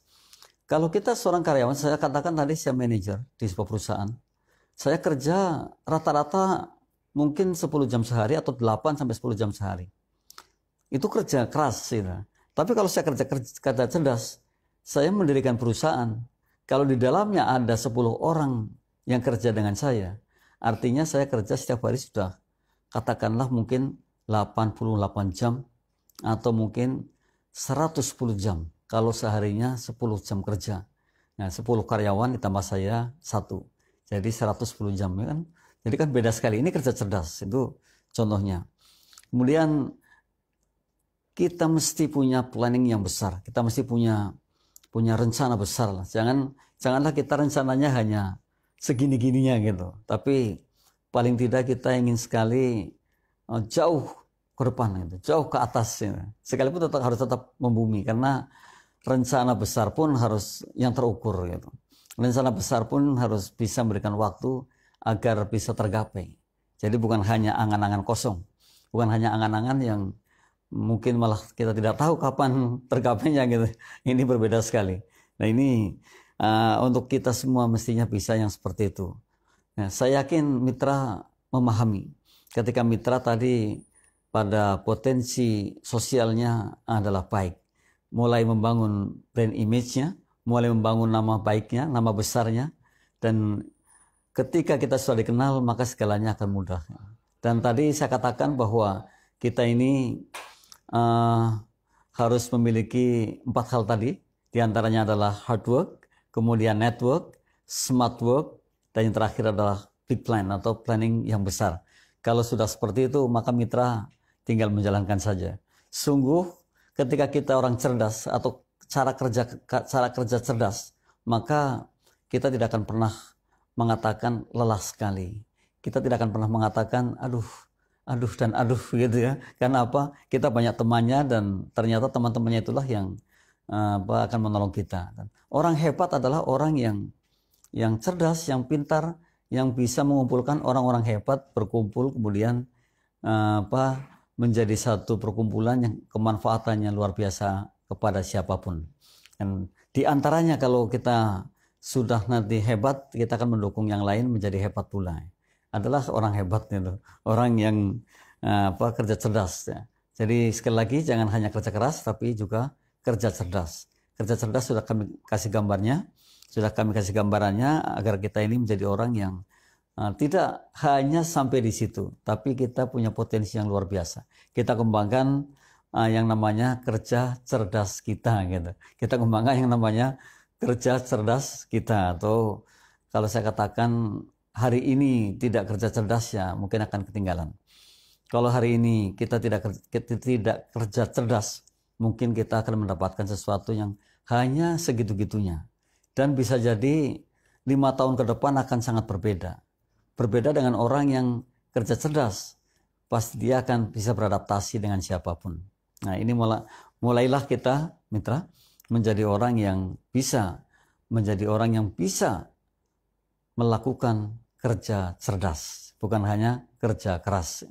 Kalau kita seorang karyawan, saya katakan tadi saya manajer di sebuah perusahaan. Saya kerja rata-rata mungkin 10 jam sehari atau 8 sampai 10 jam sehari itu kerja keras. Gitu. Tapi kalau saya kerja, kerja cerdas, saya mendirikan perusahaan. Kalau di dalamnya ada 10 orang yang kerja dengan saya, artinya saya kerja setiap hari sudah katakanlah mungkin 88 jam atau mungkin 110 jam kalau seharinya 10 jam kerja. Nah, 10 karyawan ditambah saya satu. Jadi 110 jam ya kan. Jadi kan beda sekali. Ini kerja cerdas itu contohnya. Kemudian kita mesti punya planning yang besar. Kita mesti punya punya rencana besar lah. Jangan janganlah kita rencananya hanya segini-gininya gitu. Tapi paling tidak kita ingin sekali eh, jauh ke depan gitu, jauh ke atas gitu. Sekalipun tetap harus tetap membumi karena rencana besar pun harus yang terukur gitu. Rencana besar pun harus bisa memberikan waktu agar bisa tergapai. Jadi bukan hanya angan-angan kosong, bukan hanya angan-angan yang mungkin malah kita tidak tahu kapan tergapainya gitu. Ini berbeda sekali. Nah ini uh, untuk kita semua mestinya bisa yang seperti itu. Nah, saya yakin mitra memahami ketika mitra tadi pada potensi sosialnya adalah baik. Mulai membangun brand image-nya, mulai membangun nama baiknya, nama besarnya, dan ketika kita sudah dikenal maka segalanya akan mudah. Dan tadi saya katakan bahwa kita ini uh, harus memiliki empat hal tadi. Di antaranya adalah hard work, kemudian network, smart work, dan yang terakhir adalah big plan atau planning yang besar. Kalau sudah seperti itu, maka mitra tinggal menjalankan saja. Sungguh ketika kita orang cerdas atau cara kerja cara kerja cerdas, maka kita tidak akan pernah mengatakan lelah sekali. Kita tidak akan pernah mengatakan, aduh, aduh dan aduh gitu ya. Karena apa? Kita banyak temannya dan ternyata teman-temannya itulah yang eh, apa akan menolong kita. orang hebat adalah orang yang yang cerdas, yang pintar, yang bisa mengumpulkan orang-orang hebat berkumpul kemudian eh, apa menjadi satu perkumpulan yang kemanfaatannya luar biasa kepada siapapun. Dan diantaranya kalau kita sudah nanti hebat, kita akan mendukung yang lain menjadi hebat pula adalah orang hebat gitu. Orang yang eh, apa kerja cerdas ya. Jadi sekali lagi jangan hanya kerja keras tapi juga kerja cerdas. Kerja cerdas sudah kami kasih gambarnya, sudah kami kasih gambarannya agar kita ini menjadi orang yang uh, tidak hanya sampai di situ, tapi kita punya potensi yang luar biasa. Kita kembangkan uh, yang namanya kerja cerdas kita gitu. Kita kembangkan yang namanya kerja cerdas kita atau kalau saya katakan hari ini tidak kerja cerdasnya mungkin akan ketinggalan. Kalau hari ini kita tidak kita tidak kerja cerdas, mungkin kita akan mendapatkan sesuatu yang hanya segitu-gitunya. Dan bisa jadi lima tahun ke depan akan sangat berbeda. Berbeda dengan orang yang kerja cerdas, pasti dia akan bisa beradaptasi dengan siapapun. Nah ini mulai, mulailah kita, mitra, menjadi orang yang bisa, menjadi orang yang bisa melakukan kerja cerdas, bukan hanya kerja keras.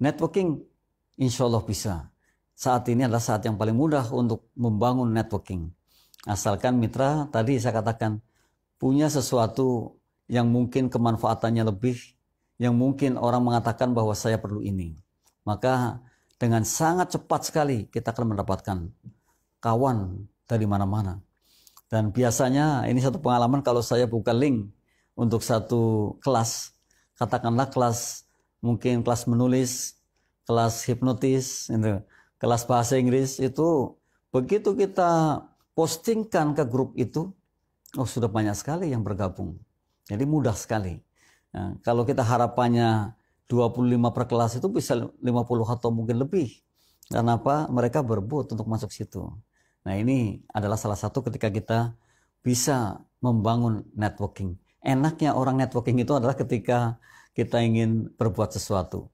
Networking insya Allah bisa. Saat ini adalah saat yang paling mudah untuk membangun networking. Asalkan mitra tadi saya katakan punya sesuatu yang mungkin kemanfaatannya lebih, yang mungkin orang mengatakan bahwa saya perlu ini. Maka dengan sangat cepat sekali kita akan mendapatkan kawan dari mana-mana. Dan biasanya ini satu pengalaman kalau saya buka link untuk satu kelas. Katakanlah kelas mungkin kelas menulis, kelas hipnotis, itu kelas bahasa Inggris itu begitu kita postingkan ke grup itu, oh sudah banyak sekali yang bergabung. Jadi mudah sekali. Nah, kalau kita harapannya 25 per kelas itu bisa 50 atau mungkin lebih. Karena apa? Mereka berebut untuk masuk situ. Nah ini adalah salah satu ketika kita bisa membangun networking enaknya orang networking itu adalah ketika kita ingin berbuat sesuatu.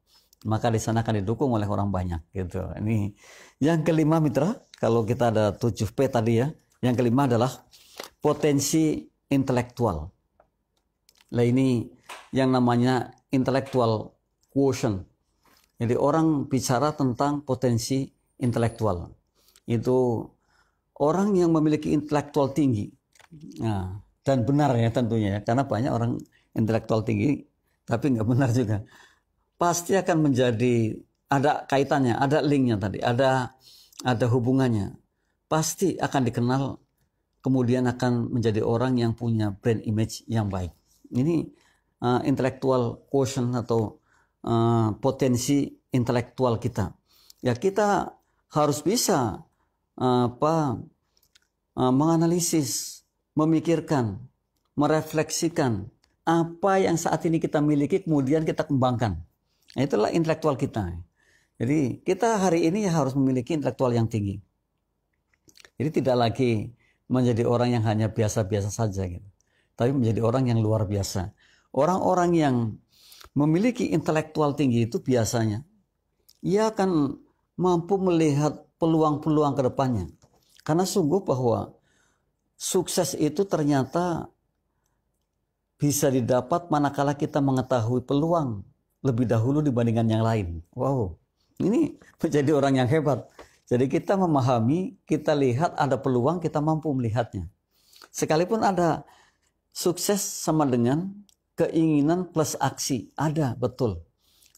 Maka di sana akan didukung oleh orang banyak gitu. Ini yang kelima mitra, kalau kita ada tujuh p tadi ya. Yang kelima adalah potensi intelektual. Nah ini yang namanya intelektual quotient. Jadi orang bicara tentang potensi intelektual. Itu orang yang memiliki intelektual tinggi. Nah, dan benar ya tentunya ya karena banyak orang intelektual tinggi tapi nggak benar juga pasti akan menjadi ada kaitannya ada linknya tadi ada ada hubungannya pasti akan dikenal kemudian akan menjadi orang yang punya brand image yang baik ini uh, intelektual quotient atau uh, potensi intelektual kita ya kita harus bisa uh, apa uh, menganalisis memikirkan, merefleksikan apa yang saat ini kita miliki kemudian kita kembangkan. Nah, itulah intelektual kita. Jadi kita hari ini harus memiliki intelektual yang tinggi. Jadi tidak lagi menjadi orang yang hanya biasa-biasa saja gitu. Tapi menjadi orang yang luar biasa. Orang-orang yang memiliki intelektual tinggi itu biasanya ia akan mampu melihat peluang-peluang ke depannya. Karena sungguh bahwa sukses itu ternyata bisa didapat manakala kita mengetahui peluang lebih dahulu dibandingkan yang lain. Wow, ini menjadi orang yang hebat. Jadi kita memahami, kita lihat ada peluang, kita mampu melihatnya. Sekalipun ada sukses sama dengan keinginan plus aksi. Ada, betul.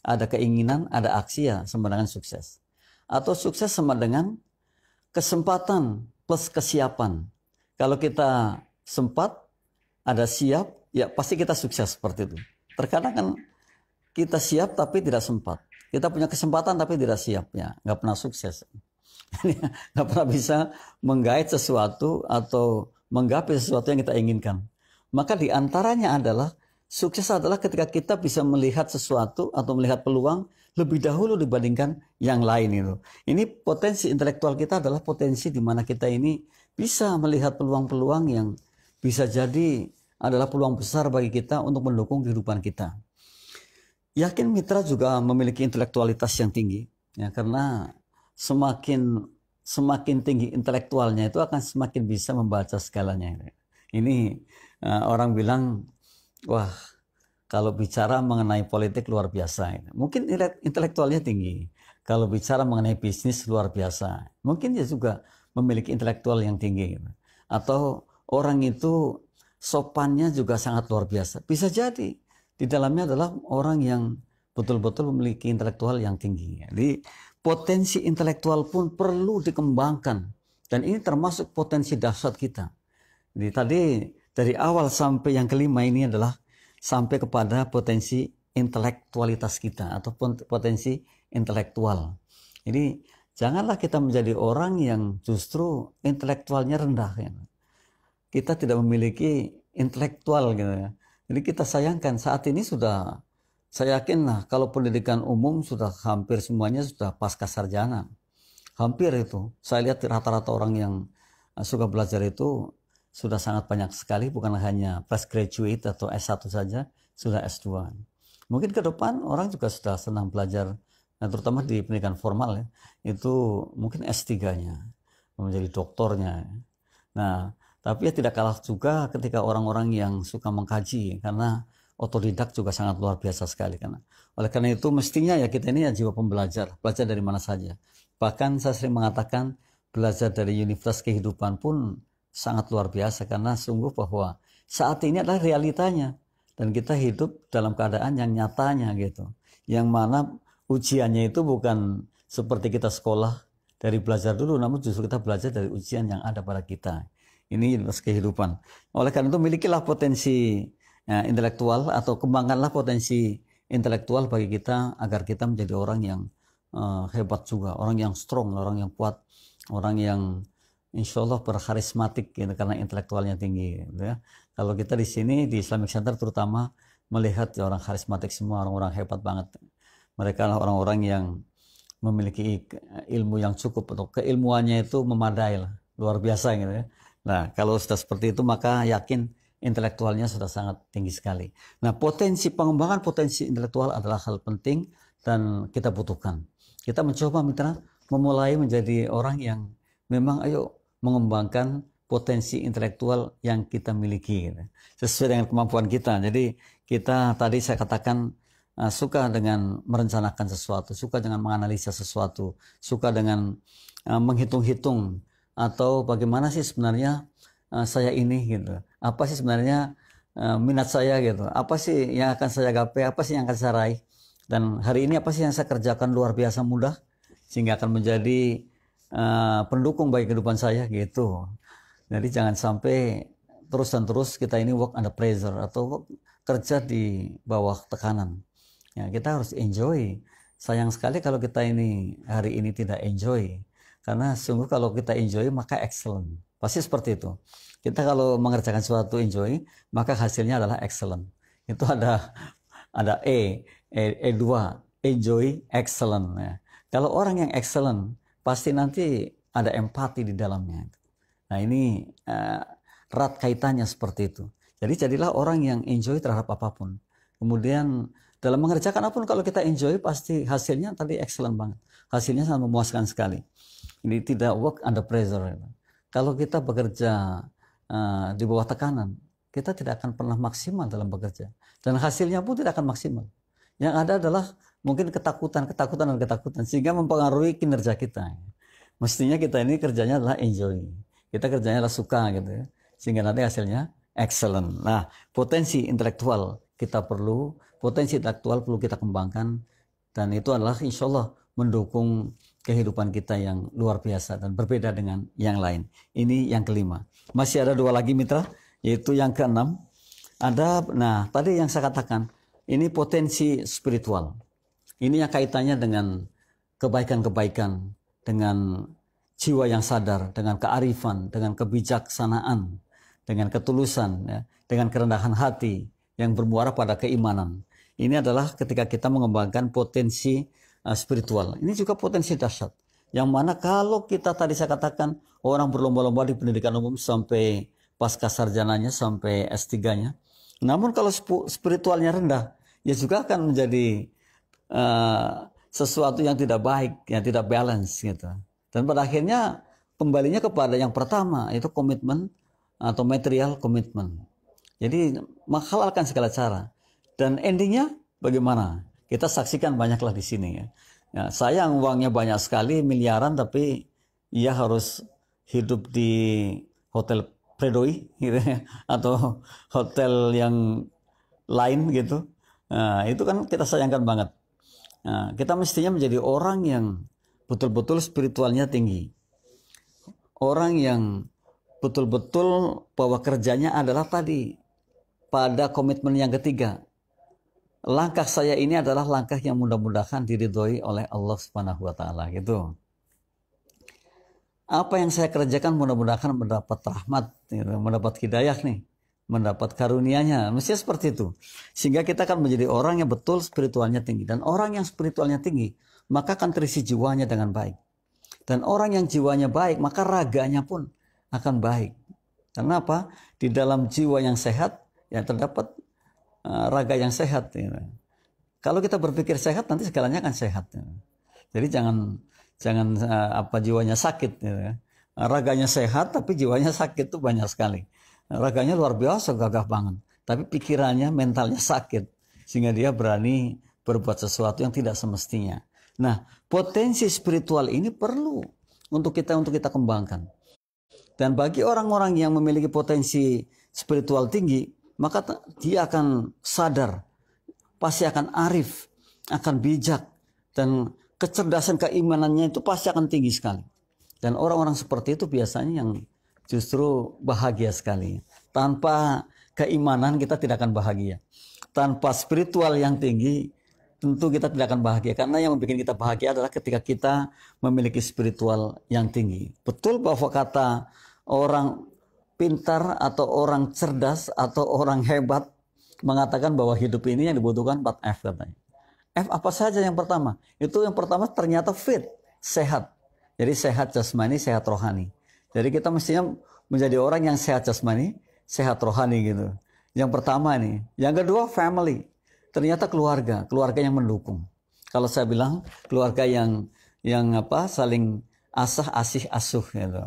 Ada keinginan, ada aksi ya sama dengan sukses. Atau sukses sama dengan kesempatan plus kesiapan. Kalau kita sempat, ada siap, ya pasti kita sukses seperti itu. Terkadang kan kita siap tapi tidak sempat. Kita punya kesempatan tapi tidak siap, ya nggak pernah sukses. nggak pernah bisa menggait sesuatu atau menggapai sesuatu yang kita inginkan. Maka diantaranya adalah Sukses adalah ketika kita bisa melihat sesuatu atau melihat peluang lebih dahulu dibandingkan yang lain itu. Ini potensi intelektual kita adalah potensi di mana kita ini bisa melihat peluang-peluang yang bisa jadi adalah peluang besar bagi kita untuk mendukung kehidupan kita. Yakin mitra juga memiliki intelektualitas yang tinggi ya karena semakin semakin tinggi intelektualnya itu akan semakin bisa membaca segalanya. Ini uh, orang bilang wah kalau bicara mengenai politik luar biasa. Mungkin intelektualnya tinggi. Kalau bicara mengenai bisnis luar biasa. Mungkin dia ya juga memiliki intelektual yang tinggi gitu. atau orang itu sopannya juga sangat luar biasa bisa jadi di dalamnya adalah orang yang betul-betul memiliki intelektual yang tinggi jadi potensi intelektual pun perlu dikembangkan dan ini termasuk potensi dasar kita jadi tadi dari awal sampai yang kelima ini adalah sampai kepada potensi intelektualitas kita ataupun potensi intelektual. Jadi Janganlah kita menjadi orang yang justru intelektualnya rendah. Ya. Kita tidak memiliki intelektual gitu ya. Jadi kita sayangkan saat ini sudah saya yakin lah kalau pendidikan umum sudah hampir semuanya sudah pasca sarjana. Hampir itu. Saya lihat rata-rata orang yang eh, suka belajar itu sudah sangat banyak sekali bukan hanya fresh graduate atau S1 saja, sudah S2. Mungkin ke depan orang juga sudah senang belajar Nah, terutama di pendidikan formal ya, itu mungkin S3-nya menjadi doktornya. Nah, tapi ya tidak kalah juga ketika orang-orang yang suka mengkaji karena otodidak juga sangat luar biasa sekali karena oleh karena itu mestinya ya kita ini ya jiwa pembelajar, belajar dari mana saja. Bahkan saya sering mengatakan belajar dari universitas kehidupan pun sangat luar biasa karena sungguh bahwa saat ini adalah realitanya dan kita hidup dalam keadaan yang nyatanya gitu. Yang mana ujiannya itu bukan seperti kita sekolah dari belajar dulu, namun justru kita belajar dari ujian yang ada pada kita. Ini universitas kehidupan. Oleh karena itu, milikilah potensi ya, intelektual atau kembangkanlah potensi intelektual bagi kita agar kita menjadi orang yang uh, hebat juga, orang yang strong, orang yang kuat, orang yang insya Allah berkarismatik gitu, karena intelektualnya tinggi. Gitu ya. Kalau kita di sini di Islamic Center terutama melihat ya, orang karismatik semua, orang-orang hebat banget. Mereka adalah orang-orang yang memiliki ilmu yang cukup atau keilmuannya itu memadai lah, luar biasa gitu ya. Nah, kalau sudah seperti itu maka yakin intelektualnya sudah sangat tinggi sekali. Nah, potensi pengembangan potensi intelektual adalah hal penting dan kita butuhkan. Kita mencoba mitra memulai menjadi orang yang memang ayo mengembangkan potensi intelektual yang kita miliki gitu. Ya, sesuai dengan kemampuan kita. Jadi kita tadi saya katakan Ah, suka dengan merencanakan sesuatu, suka dengan menganalisa sesuatu, suka dengan ah, menghitung-hitung atau bagaimana sih sebenarnya ah, saya ini gitu. Apa sih sebenarnya minat saya gitu. Apa sih yang akan saya gapai, apa sih yang akan saya raih. Dan hari ini apa sih yang saya kerjakan luar biasa mudah sehingga akan menjadi pendukung bagi kehidupan saya gitu. Jadi jangan sampai terus dan terus kita ini work under pressure atau work kerja di bawah tekanan. Ya, kita harus enjoy. Sayang sekali kalau kita ini hari ini tidak enjoy. Karena sungguh kalau kita enjoy maka excellent. Pasti seperti itu. Kita kalau mengerjakan sesuatu enjoy, maka hasilnya adalah excellent. Itu ada ada E, E, e enjoy, excellent. Ya. Kalau orang yang excellent, pasti nanti ada empati di dalamnya. Nah ini uh, erat kaitannya seperti itu. Jadi jadilah orang yang enjoy terhadap apapun. Kemudian dalam mengerjakan apapun kalau kita enjoy pasti hasilnya tadi excellent banget. Hasilnya sangat memuaskan sekali. Ini tidak work under pressure. Kalau kita bekerja uh, di bawah tekanan, kita tidak akan pernah maksimal dalam bekerja. Dan hasilnya pun tidak akan maksimal. Yang ada adalah mungkin ketakutan, ketakutan, dan ketakutan. Sehingga mempengaruhi kinerja kita. Mestinya kita ini kerjanya adalah enjoy. Kita kerjanya adalah suka gitu ya. Sehingga nanti hasilnya excellent. Nah, potensi intelektual kita perlu potensi intelektual perlu kita kembangkan dan itu adalah insya Allah mendukung kehidupan kita yang luar biasa dan berbeda dengan yang lain. Ini yang kelima. Masih ada dua lagi mitra, yaitu yang keenam. Ada, nah tadi yang saya katakan, ini potensi spiritual. Ini yang kaitannya dengan kebaikan-kebaikan, dengan jiwa yang sadar, dengan kearifan, dengan kebijaksanaan, dengan ketulusan, ya, dengan kerendahan hati yang bermuara pada keimanan ini adalah ketika kita mengembangkan potensi uh, spiritual. Ini juga potensi dahsyat. Yang mana kalau kita tadi saya katakan orang berlomba-lomba di pendidikan umum sampai pasca sarjananya sampai S3-nya. Namun kalau spiritualnya rendah, ya juga akan menjadi uh, sesuatu yang tidak baik, yang tidak balance gitu. Dan pada akhirnya kembalinya kepada yang pertama yaitu komitmen atau material komitmen. Jadi menghalalkan segala cara. Dan endingnya bagaimana? Kita saksikan banyaklah di sini ya. ya sayang uangnya banyak sekali, miliaran, tapi ia harus hidup di hotel Predoi gitu ya, atau hotel yang lain gitu. Nah, itu kan kita sayangkan banget. Nah, kita mestinya menjadi orang yang betul-betul spiritualnya tinggi. Orang yang betul-betul bahwa kerjanya adalah tadi pada komitmen yang ketiga, langkah saya ini adalah langkah yang mudah-mudahan diridhoi oleh Allah Subhanahu wa taala gitu. Apa yang saya kerjakan mudah-mudahan mendapat rahmat, gitu, mendapat hidayah nih, mendapat karunia-Nya. Mestinya seperti itu. Sehingga kita akan menjadi orang yang betul spiritualnya tinggi dan orang yang spiritualnya tinggi maka akan terisi jiwanya dengan baik. Dan orang yang jiwanya baik, maka raganya pun akan baik. Karena apa? Di dalam jiwa yang sehat ya terdapat Eh, raga yang sehat. Gitu. Kalau kita berpikir sehat, nanti segalanya akan sehat. Gitu. Jadi jangan jangan eh, apa jiwanya sakit. Gitu. Ya. Raganya sehat, tapi jiwanya sakit itu banyak sekali. Raganya luar biasa, gagah banget. Tapi pikirannya, mentalnya sakit. Sehingga dia berani berbuat sesuatu yang tidak semestinya. Nah, potensi spiritual ini perlu untuk kita untuk kita kembangkan. Dan bagi orang-orang yang memiliki potensi spiritual tinggi, maka dia akan sadar, pasti akan arif, akan bijak, dan kecerdasan keimanannya itu pasti akan tinggi sekali. Dan orang-orang seperti itu biasanya yang justru bahagia sekali. Tanpa keimanan kita tidak akan bahagia. Tanpa spiritual yang tinggi tentu kita tidak akan bahagia karena yang membuat kita bahagia adalah ketika kita memiliki spiritual yang tinggi. Betul bahwa kata orang pintar atau orang cerdas atau orang hebat mengatakan bahwa hidup ini yang dibutuhkan 4 F katanya. F apa saja yang pertama? Itu yang pertama ternyata fit, sehat. Jadi sehat jasmani, sehat rohani. Jadi kita mestinya menjadi orang yang sehat jasmani, sehat rohani gitu. Yang pertama nih. Yang kedua family. Ternyata keluarga, keluarga yang mendukung. Kalau saya bilang keluarga yang yang apa saling asah asih asuh gitu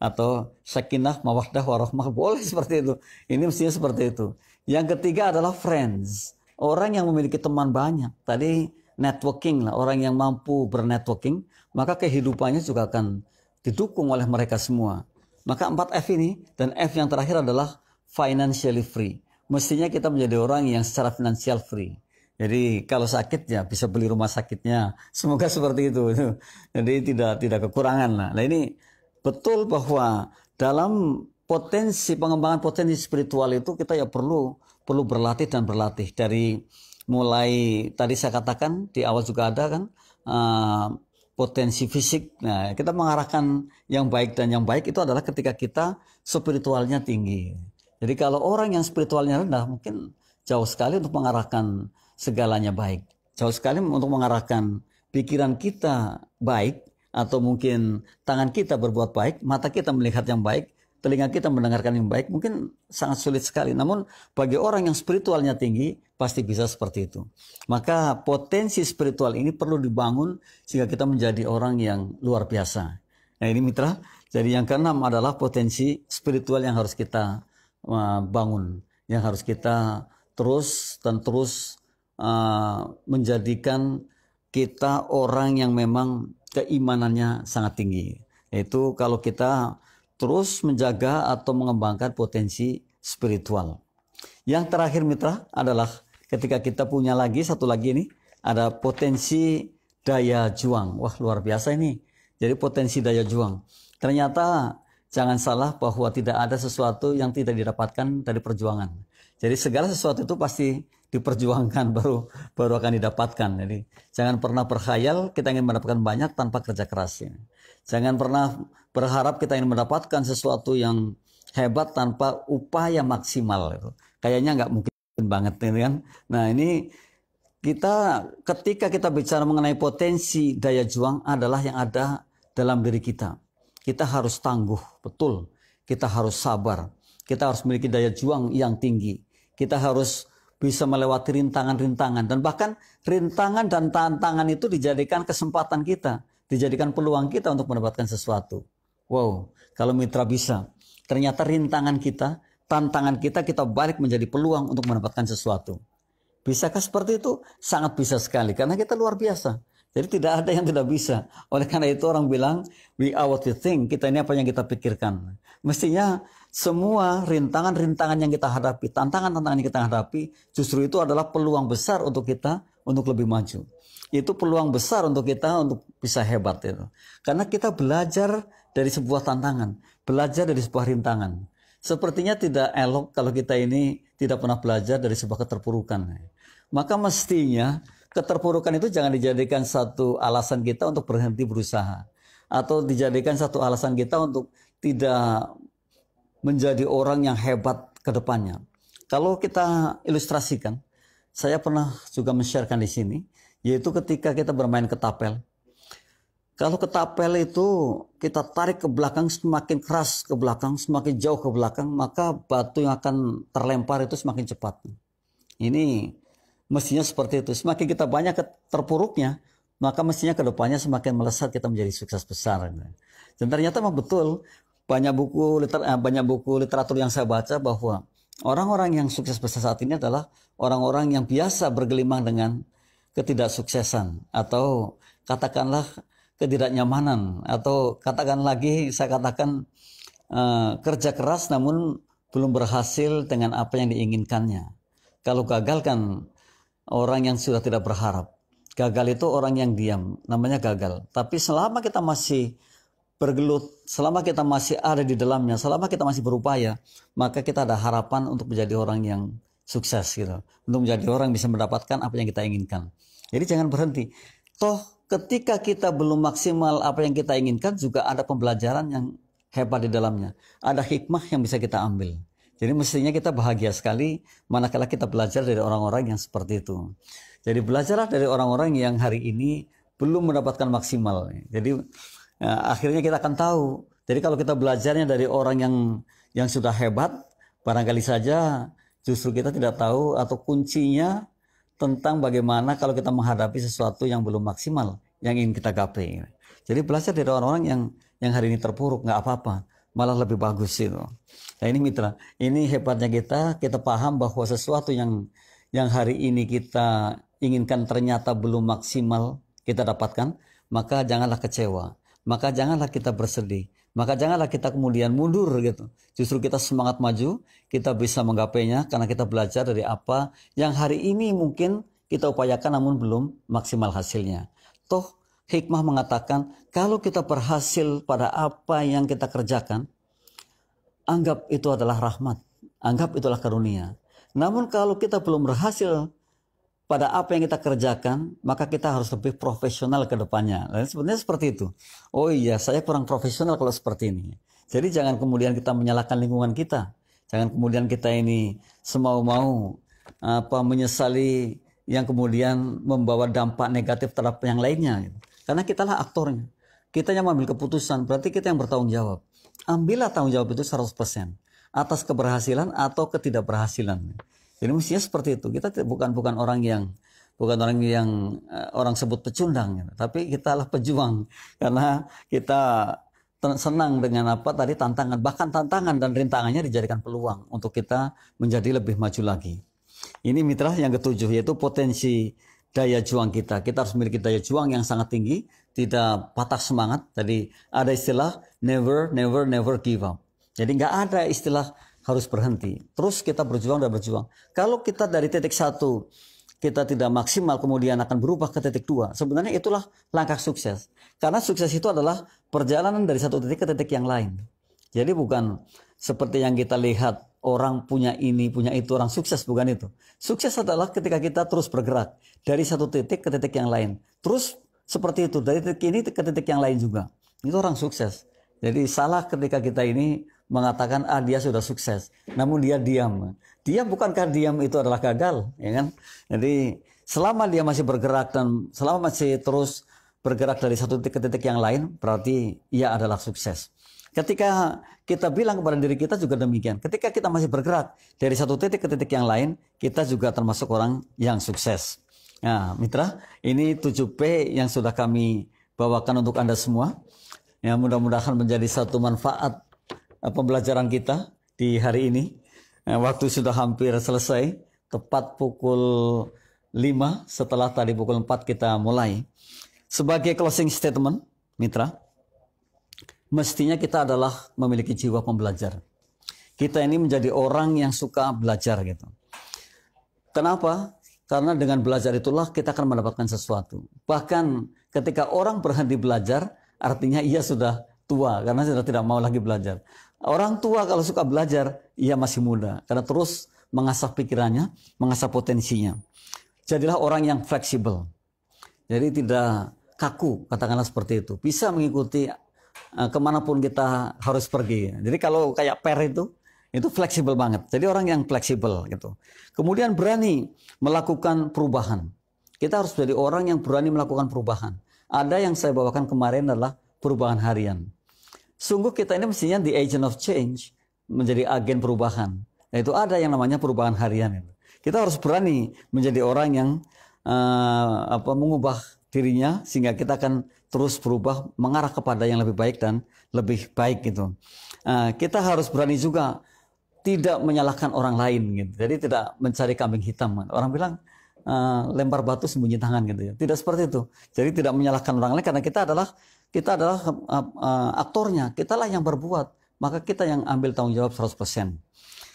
atau sakinah mawaddah warahmah boleh seperti itu. Ini mestinya seperti itu. Yang ketiga adalah friends. Orang yang memiliki teman banyak. Tadi networking lah, orang yang mampu bernetworking, maka kehidupannya juga akan didukung oleh mereka semua. Maka empat f ini dan F yang terakhir adalah financially free. Mestinya kita menjadi orang yang secara finansial free. Jadi kalau sakit ya bisa beli rumah sakitnya. Semoga seperti itu. Jadi tidak tidak kekurangan lah. Nah ini betul bahwa dalam potensi pengembangan potensi spiritual itu kita ya perlu perlu berlatih dan berlatih dari mulai tadi saya katakan di awal juga ada kan uh, potensi fisik. Nah, kita mengarahkan yang baik dan yang baik itu adalah ketika kita spiritualnya tinggi. Jadi kalau orang yang spiritualnya rendah mungkin jauh sekali untuk mengarahkan segalanya baik. Jauh sekali untuk mengarahkan pikiran kita baik atau mungkin tangan kita berbuat baik, mata kita melihat yang baik, telinga kita mendengarkan yang baik, mungkin sangat sulit sekali. Namun bagi orang yang spiritualnya tinggi, pasti bisa seperti itu. Maka potensi spiritual ini perlu dibangun sehingga kita menjadi orang yang luar biasa. Nah ini mitra, jadi yang keenam adalah potensi spiritual yang harus kita uh, bangun, yang harus kita terus dan terus uh, menjadikan kita orang yang memang keimanannya sangat tinggi. Yaitu kalau kita terus menjaga atau mengembangkan potensi spiritual. Yang terakhir mitra adalah ketika kita punya lagi satu lagi ini ada potensi daya juang. Wah luar biasa ini. Jadi potensi daya juang. Ternyata jangan salah bahwa tidak ada sesuatu yang tidak didapatkan dari perjuangan. Jadi segala sesuatu itu pasti diperjuangkan baru baru akan didapatkan. Jadi jangan pernah berkhayal kita ingin mendapatkan banyak tanpa kerja keras. Ya. Jangan pernah berharap kita ingin mendapatkan sesuatu yang hebat tanpa upaya maksimal. Gitu. Kayaknya nggak mungkin banget ini ya kan. Nah ini kita ketika kita bicara mengenai potensi daya juang adalah yang ada dalam diri kita. Kita harus tangguh, betul. Kita harus sabar. Kita harus memiliki daya juang yang tinggi. Kita harus bisa melewati rintangan-rintangan dan bahkan rintangan dan tantangan itu dijadikan kesempatan kita, dijadikan peluang kita untuk mendapatkan sesuatu. Wow, kalau mitra bisa, ternyata rintangan kita, tantangan kita kita balik menjadi peluang untuk mendapatkan sesuatu. Bisakah seperti itu? Sangat bisa sekali karena kita luar biasa. Jadi tidak ada yang tidak bisa. Oleh karena itu orang bilang we are what we think. Kita ini apa yang kita pikirkan. Mestinya semua rintangan-rintangan yang kita hadapi, tantangan-tantangan yang kita hadapi, justru itu adalah peluang besar untuk kita untuk lebih maju. Itu peluang besar untuk kita untuk bisa hebat itu. Karena kita belajar dari sebuah tantangan, belajar dari sebuah rintangan. Sepertinya tidak elok kalau kita ini tidak pernah belajar dari sebuah keterpurukan. Maka mestinya keterpurukan itu jangan dijadikan satu alasan kita untuk berhenti berusaha atau dijadikan satu alasan kita untuk tidak menjadi orang yang hebat ke depannya. Kalau kita ilustrasikan, saya pernah juga men-sharekan di sini, yaitu ketika kita bermain ketapel. Kalau ketapel itu kita tarik ke belakang semakin keras ke belakang, semakin jauh ke belakang, maka batu yang akan terlempar itu semakin cepat. Ini mestinya seperti itu. Semakin kita banyak terpuruknya, maka mestinya kedepannya semakin melesat kita menjadi sukses besar. Dan ternyata memang betul banyak buku liter, eh, banyak buku literatur yang saya baca bahwa orang-orang yang sukses besar saat ini adalah orang-orang yang biasa bergelimang dengan ketidaksuksesan atau katakanlah ketidaknyamanan atau katakan lagi saya katakan uh, kerja keras namun belum berhasil dengan apa yang diinginkannya. Kalau gagal kan orang yang sudah tidak berharap. Gagal itu orang yang diam, namanya gagal. Tapi selama kita masih bergelut, selama kita masih ada di dalamnya, selama kita masih berupaya, maka kita ada harapan untuk menjadi orang yang sukses gitu. Untuk menjadi orang yang bisa mendapatkan apa yang kita inginkan. Jadi jangan berhenti. Toh ketika kita belum maksimal apa yang kita inginkan juga ada pembelajaran yang hebat di dalamnya. Ada hikmah yang bisa kita ambil. Jadi mestinya kita bahagia sekali manakala kita belajar dari orang-orang yang seperti itu. Jadi belajarlah dari orang-orang yang hari ini belum mendapatkan maksimal. Jadi ya, akhirnya kita akan tahu. Jadi kalau kita belajarnya dari orang yang yang sudah hebat, barangkali saja justru kita tidak tahu atau kuncinya tentang bagaimana kalau kita menghadapi sesuatu yang belum maksimal yang ingin kita gapai. Jadi belajar dari orang-orang yang yang hari ini terpuruk nggak apa-apa, malah lebih bagus itu. Nah ini mitra, ini hebatnya kita kita paham bahwa sesuatu yang yang hari ini kita inginkan ternyata belum maksimal kita dapatkan, maka janganlah kecewa maka janganlah kita bersedih. Maka janganlah kita kemudian mundur gitu. Justru kita semangat maju, kita bisa menggapainya karena kita belajar dari apa yang hari ini mungkin kita upayakan namun belum maksimal hasilnya. Toh hikmah mengatakan kalau kita berhasil pada apa yang kita kerjakan, anggap itu adalah rahmat, anggap itulah karunia. Namun kalau kita belum berhasil pada apa yang kita kerjakan, maka kita harus lebih profesional ke depannya. Dan sebenarnya seperti itu. Oh iya, saya kurang profesional kalau seperti ini. Jadi jangan kemudian kita menyalahkan lingkungan kita. Jangan kemudian kita ini semau-mau apa menyesali yang kemudian membawa dampak negatif terhadap yang lainnya. Karena Karena kitalah aktornya. Kita yang mengambil keputusan, berarti kita yang bertanggung jawab. Ambillah tanggung jawab itu 100% atas keberhasilan atau ketidakberhasilan. Jadi mestinya seperti itu. Kita bukan bukan orang yang bukan orang yang eh, orang sebut pecundang, gitu. tapi kita lah pejuang karena kita senang dengan apa tadi tantangan bahkan tantangan dan rintangannya dijadikan peluang untuk kita menjadi lebih maju lagi. Ini mitra yang ketujuh yaitu potensi daya juang kita. Kita harus memiliki daya juang yang sangat tinggi, tidak patah semangat. Jadi ada istilah never, never, never give up. Jadi nggak ada istilah harus berhenti. Terus kita berjuang dan berjuang. Kalau kita dari titik satu kita tidak maksimal kemudian akan berubah ke titik dua. Sebenarnya itulah langkah sukses. Karena sukses itu adalah perjalanan dari satu titik ke titik yang lain. Jadi bukan seperti yang kita lihat orang punya ini, punya itu, orang sukses bukan itu. Sukses adalah ketika kita terus bergerak dari satu titik ke titik yang lain. Terus seperti itu dari titik ini ke titik yang lain juga. Itu orang sukses. Jadi salah ketika kita ini mengatakan ah dia sudah sukses, namun dia diam. Dia bukankah diam itu adalah gagal, ya kan? Jadi selama dia masih bergerak dan selama masih terus bergerak dari satu titik ke titik yang lain, berarti ia adalah sukses. Ketika kita bilang kepada diri kita juga demikian. Ketika kita masih bergerak dari satu titik ke titik yang lain, kita juga termasuk orang yang sukses. Nah, mitra, ini 7P yang sudah kami bawakan untuk Anda semua. yang mudah-mudahan menjadi satu manfaat Eh, pembelajaran kita di hari ini. Eh, waktu sudah hampir selesai, tepat pukul 5 setelah tadi pukul 4 kita mulai. Sebagai closing statement, Mitra, mestinya kita adalah memiliki jiwa pembelajar. Kita ini menjadi orang yang suka belajar gitu. Kenapa? Karena dengan belajar itulah kita akan mendapatkan sesuatu. Bahkan ketika orang berhenti belajar, artinya ia sudah tua karena sudah tidak mau lagi belajar. Orang tua kalau suka belajar, ia masih muda. Karena terus mengasah pikirannya, mengasah potensinya. Jadilah orang yang fleksibel. Jadi tidak kaku, katakanlah seperti itu. Bisa mengikuti eh, kemanapun kita harus pergi. Jadi kalau kayak per itu, itu fleksibel banget. Jadi orang yang fleksibel gitu. Kemudian berani melakukan perubahan. Kita harus jadi orang yang berani melakukan perubahan. Ada yang saya bawakan kemarin adalah perubahan harian. Sungguh kita ini mestinya the agent of change, menjadi agen perubahan. Nah itu ada yang namanya perubahan harian itu. Kita harus berani menjadi orang yang uh, apa mengubah dirinya sehingga kita akan terus berubah mengarah kepada yang lebih baik dan lebih baik gitu. Uh, kita harus berani juga tidak menyalahkan orang lain gitu. Jadi tidak mencari kambing hitam. Orang bilang Eh, lempar batu sembunyi tangan gitu ya. Tidak seperti itu. Jadi tidak menyalahkan orang lain karena kita adalah kita adalah uh, uh, aktornya, kitalah yang berbuat, maka kita yang ambil tanggung jawab 100%.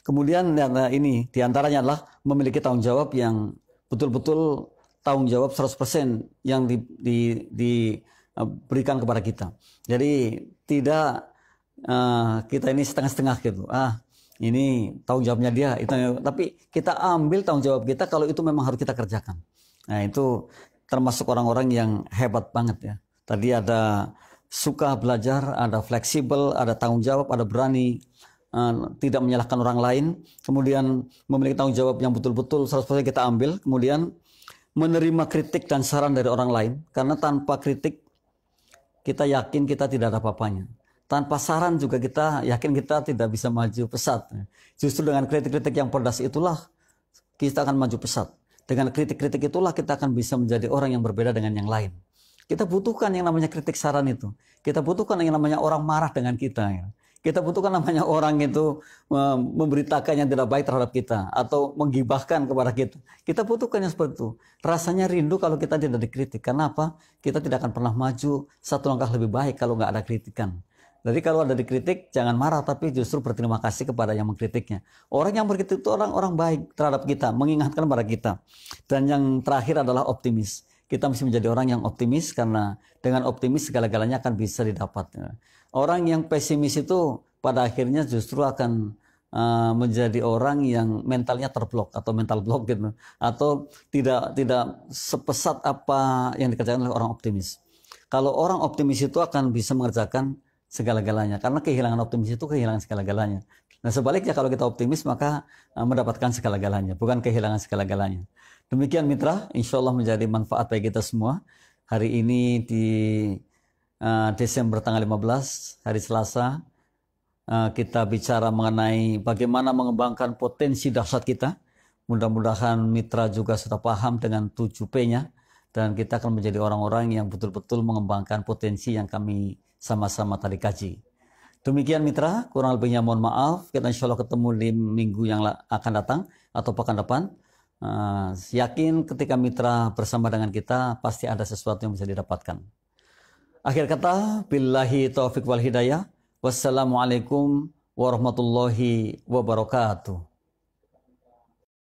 Kemudian ini diantaranya adalah memiliki tanggung jawab yang betul-betul tanggung jawab 100% yang di, di, diberikan kepada kita. Jadi tidak uh, kita ini setengah-setengah gitu. Ah, ini tanggung jawabnya dia itu tapi kita ambil tanggung jawab kita kalau itu memang harus kita kerjakan nah itu termasuk orang-orang yang hebat banget ya tadi ada suka belajar ada fleksibel ada tanggung jawab ada berani eh, tidak menyalahkan orang lain kemudian memiliki tanggung jawab yang betul-betul 100% kita ambil kemudian menerima kritik dan saran dari orang lain karena tanpa kritik kita yakin kita tidak ada apa-apanya tanpa saran juga kita yakin kita tidak bisa maju pesat. Justru dengan kritik-kritik yang pedas itulah kita akan maju pesat. Dengan kritik-kritik itulah kita akan bisa menjadi orang yang berbeda dengan yang lain. Kita butuhkan yang namanya kritik saran itu. Kita butuhkan yang namanya orang marah dengan kita. Kita butuhkan namanya orang itu eh, memberitakan yang tidak baik terhadap kita atau menggibahkan kepada kita. Kita butuhkan yang seperti itu. Rasanya rindu kalau kita tidak dikritik. Kenapa? Kita tidak akan pernah maju satu langkah lebih baik kalau nggak ada kritikan. Jadi kalau ada dikritik, jangan marah, tapi justru berterima kasih kepada yang mengkritiknya. Orang yang mengkritik itu orang-orang baik terhadap kita, mengingatkan kepada kita. Dan yang terakhir adalah optimis. Kita mesti menjadi orang yang optimis karena dengan optimis segala-galanya akan bisa didapat. Orang yang pesimis itu pada akhirnya justru akan eh, menjadi orang yang mentalnya terblok atau mental block gitu atau tidak tidak sepesat apa yang dikerjakan oleh orang optimis. Kalau orang optimis itu akan bisa mengerjakan segala-galanya. Karena kehilangan optimis itu kehilangan segala-galanya. Nah sebaliknya kalau kita optimis maka eh, mendapatkan segala-galanya, bukan kehilangan segala-galanya. Demikian mitra, insya Allah menjadi manfaat bagi kita semua. Hari ini di uh, Desember tanggal 15, hari Selasa, uh, kita bicara mengenai bagaimana mengembangkan potensi dahsyat kita. Mudah-mudahan mitra juga sudah paham dengan 7P-nya dan kita akan menjadi orang-orang yang betul-betul mengembangkan potensi yang kami sama-sama tadi kaji. Demikian mitra, kurang lebihnya mohon maaf. Kita insya Allah ketemu di minggu yang akan datang atau pekan depan. Uh, yakin ketika mitra bersama dengan kita pasti ada sesuatu yang bisa didapatkan. Akhir kata, billahi taufik wal hidayah. Wassalamualaikum warahmatullahi wabarakatuh.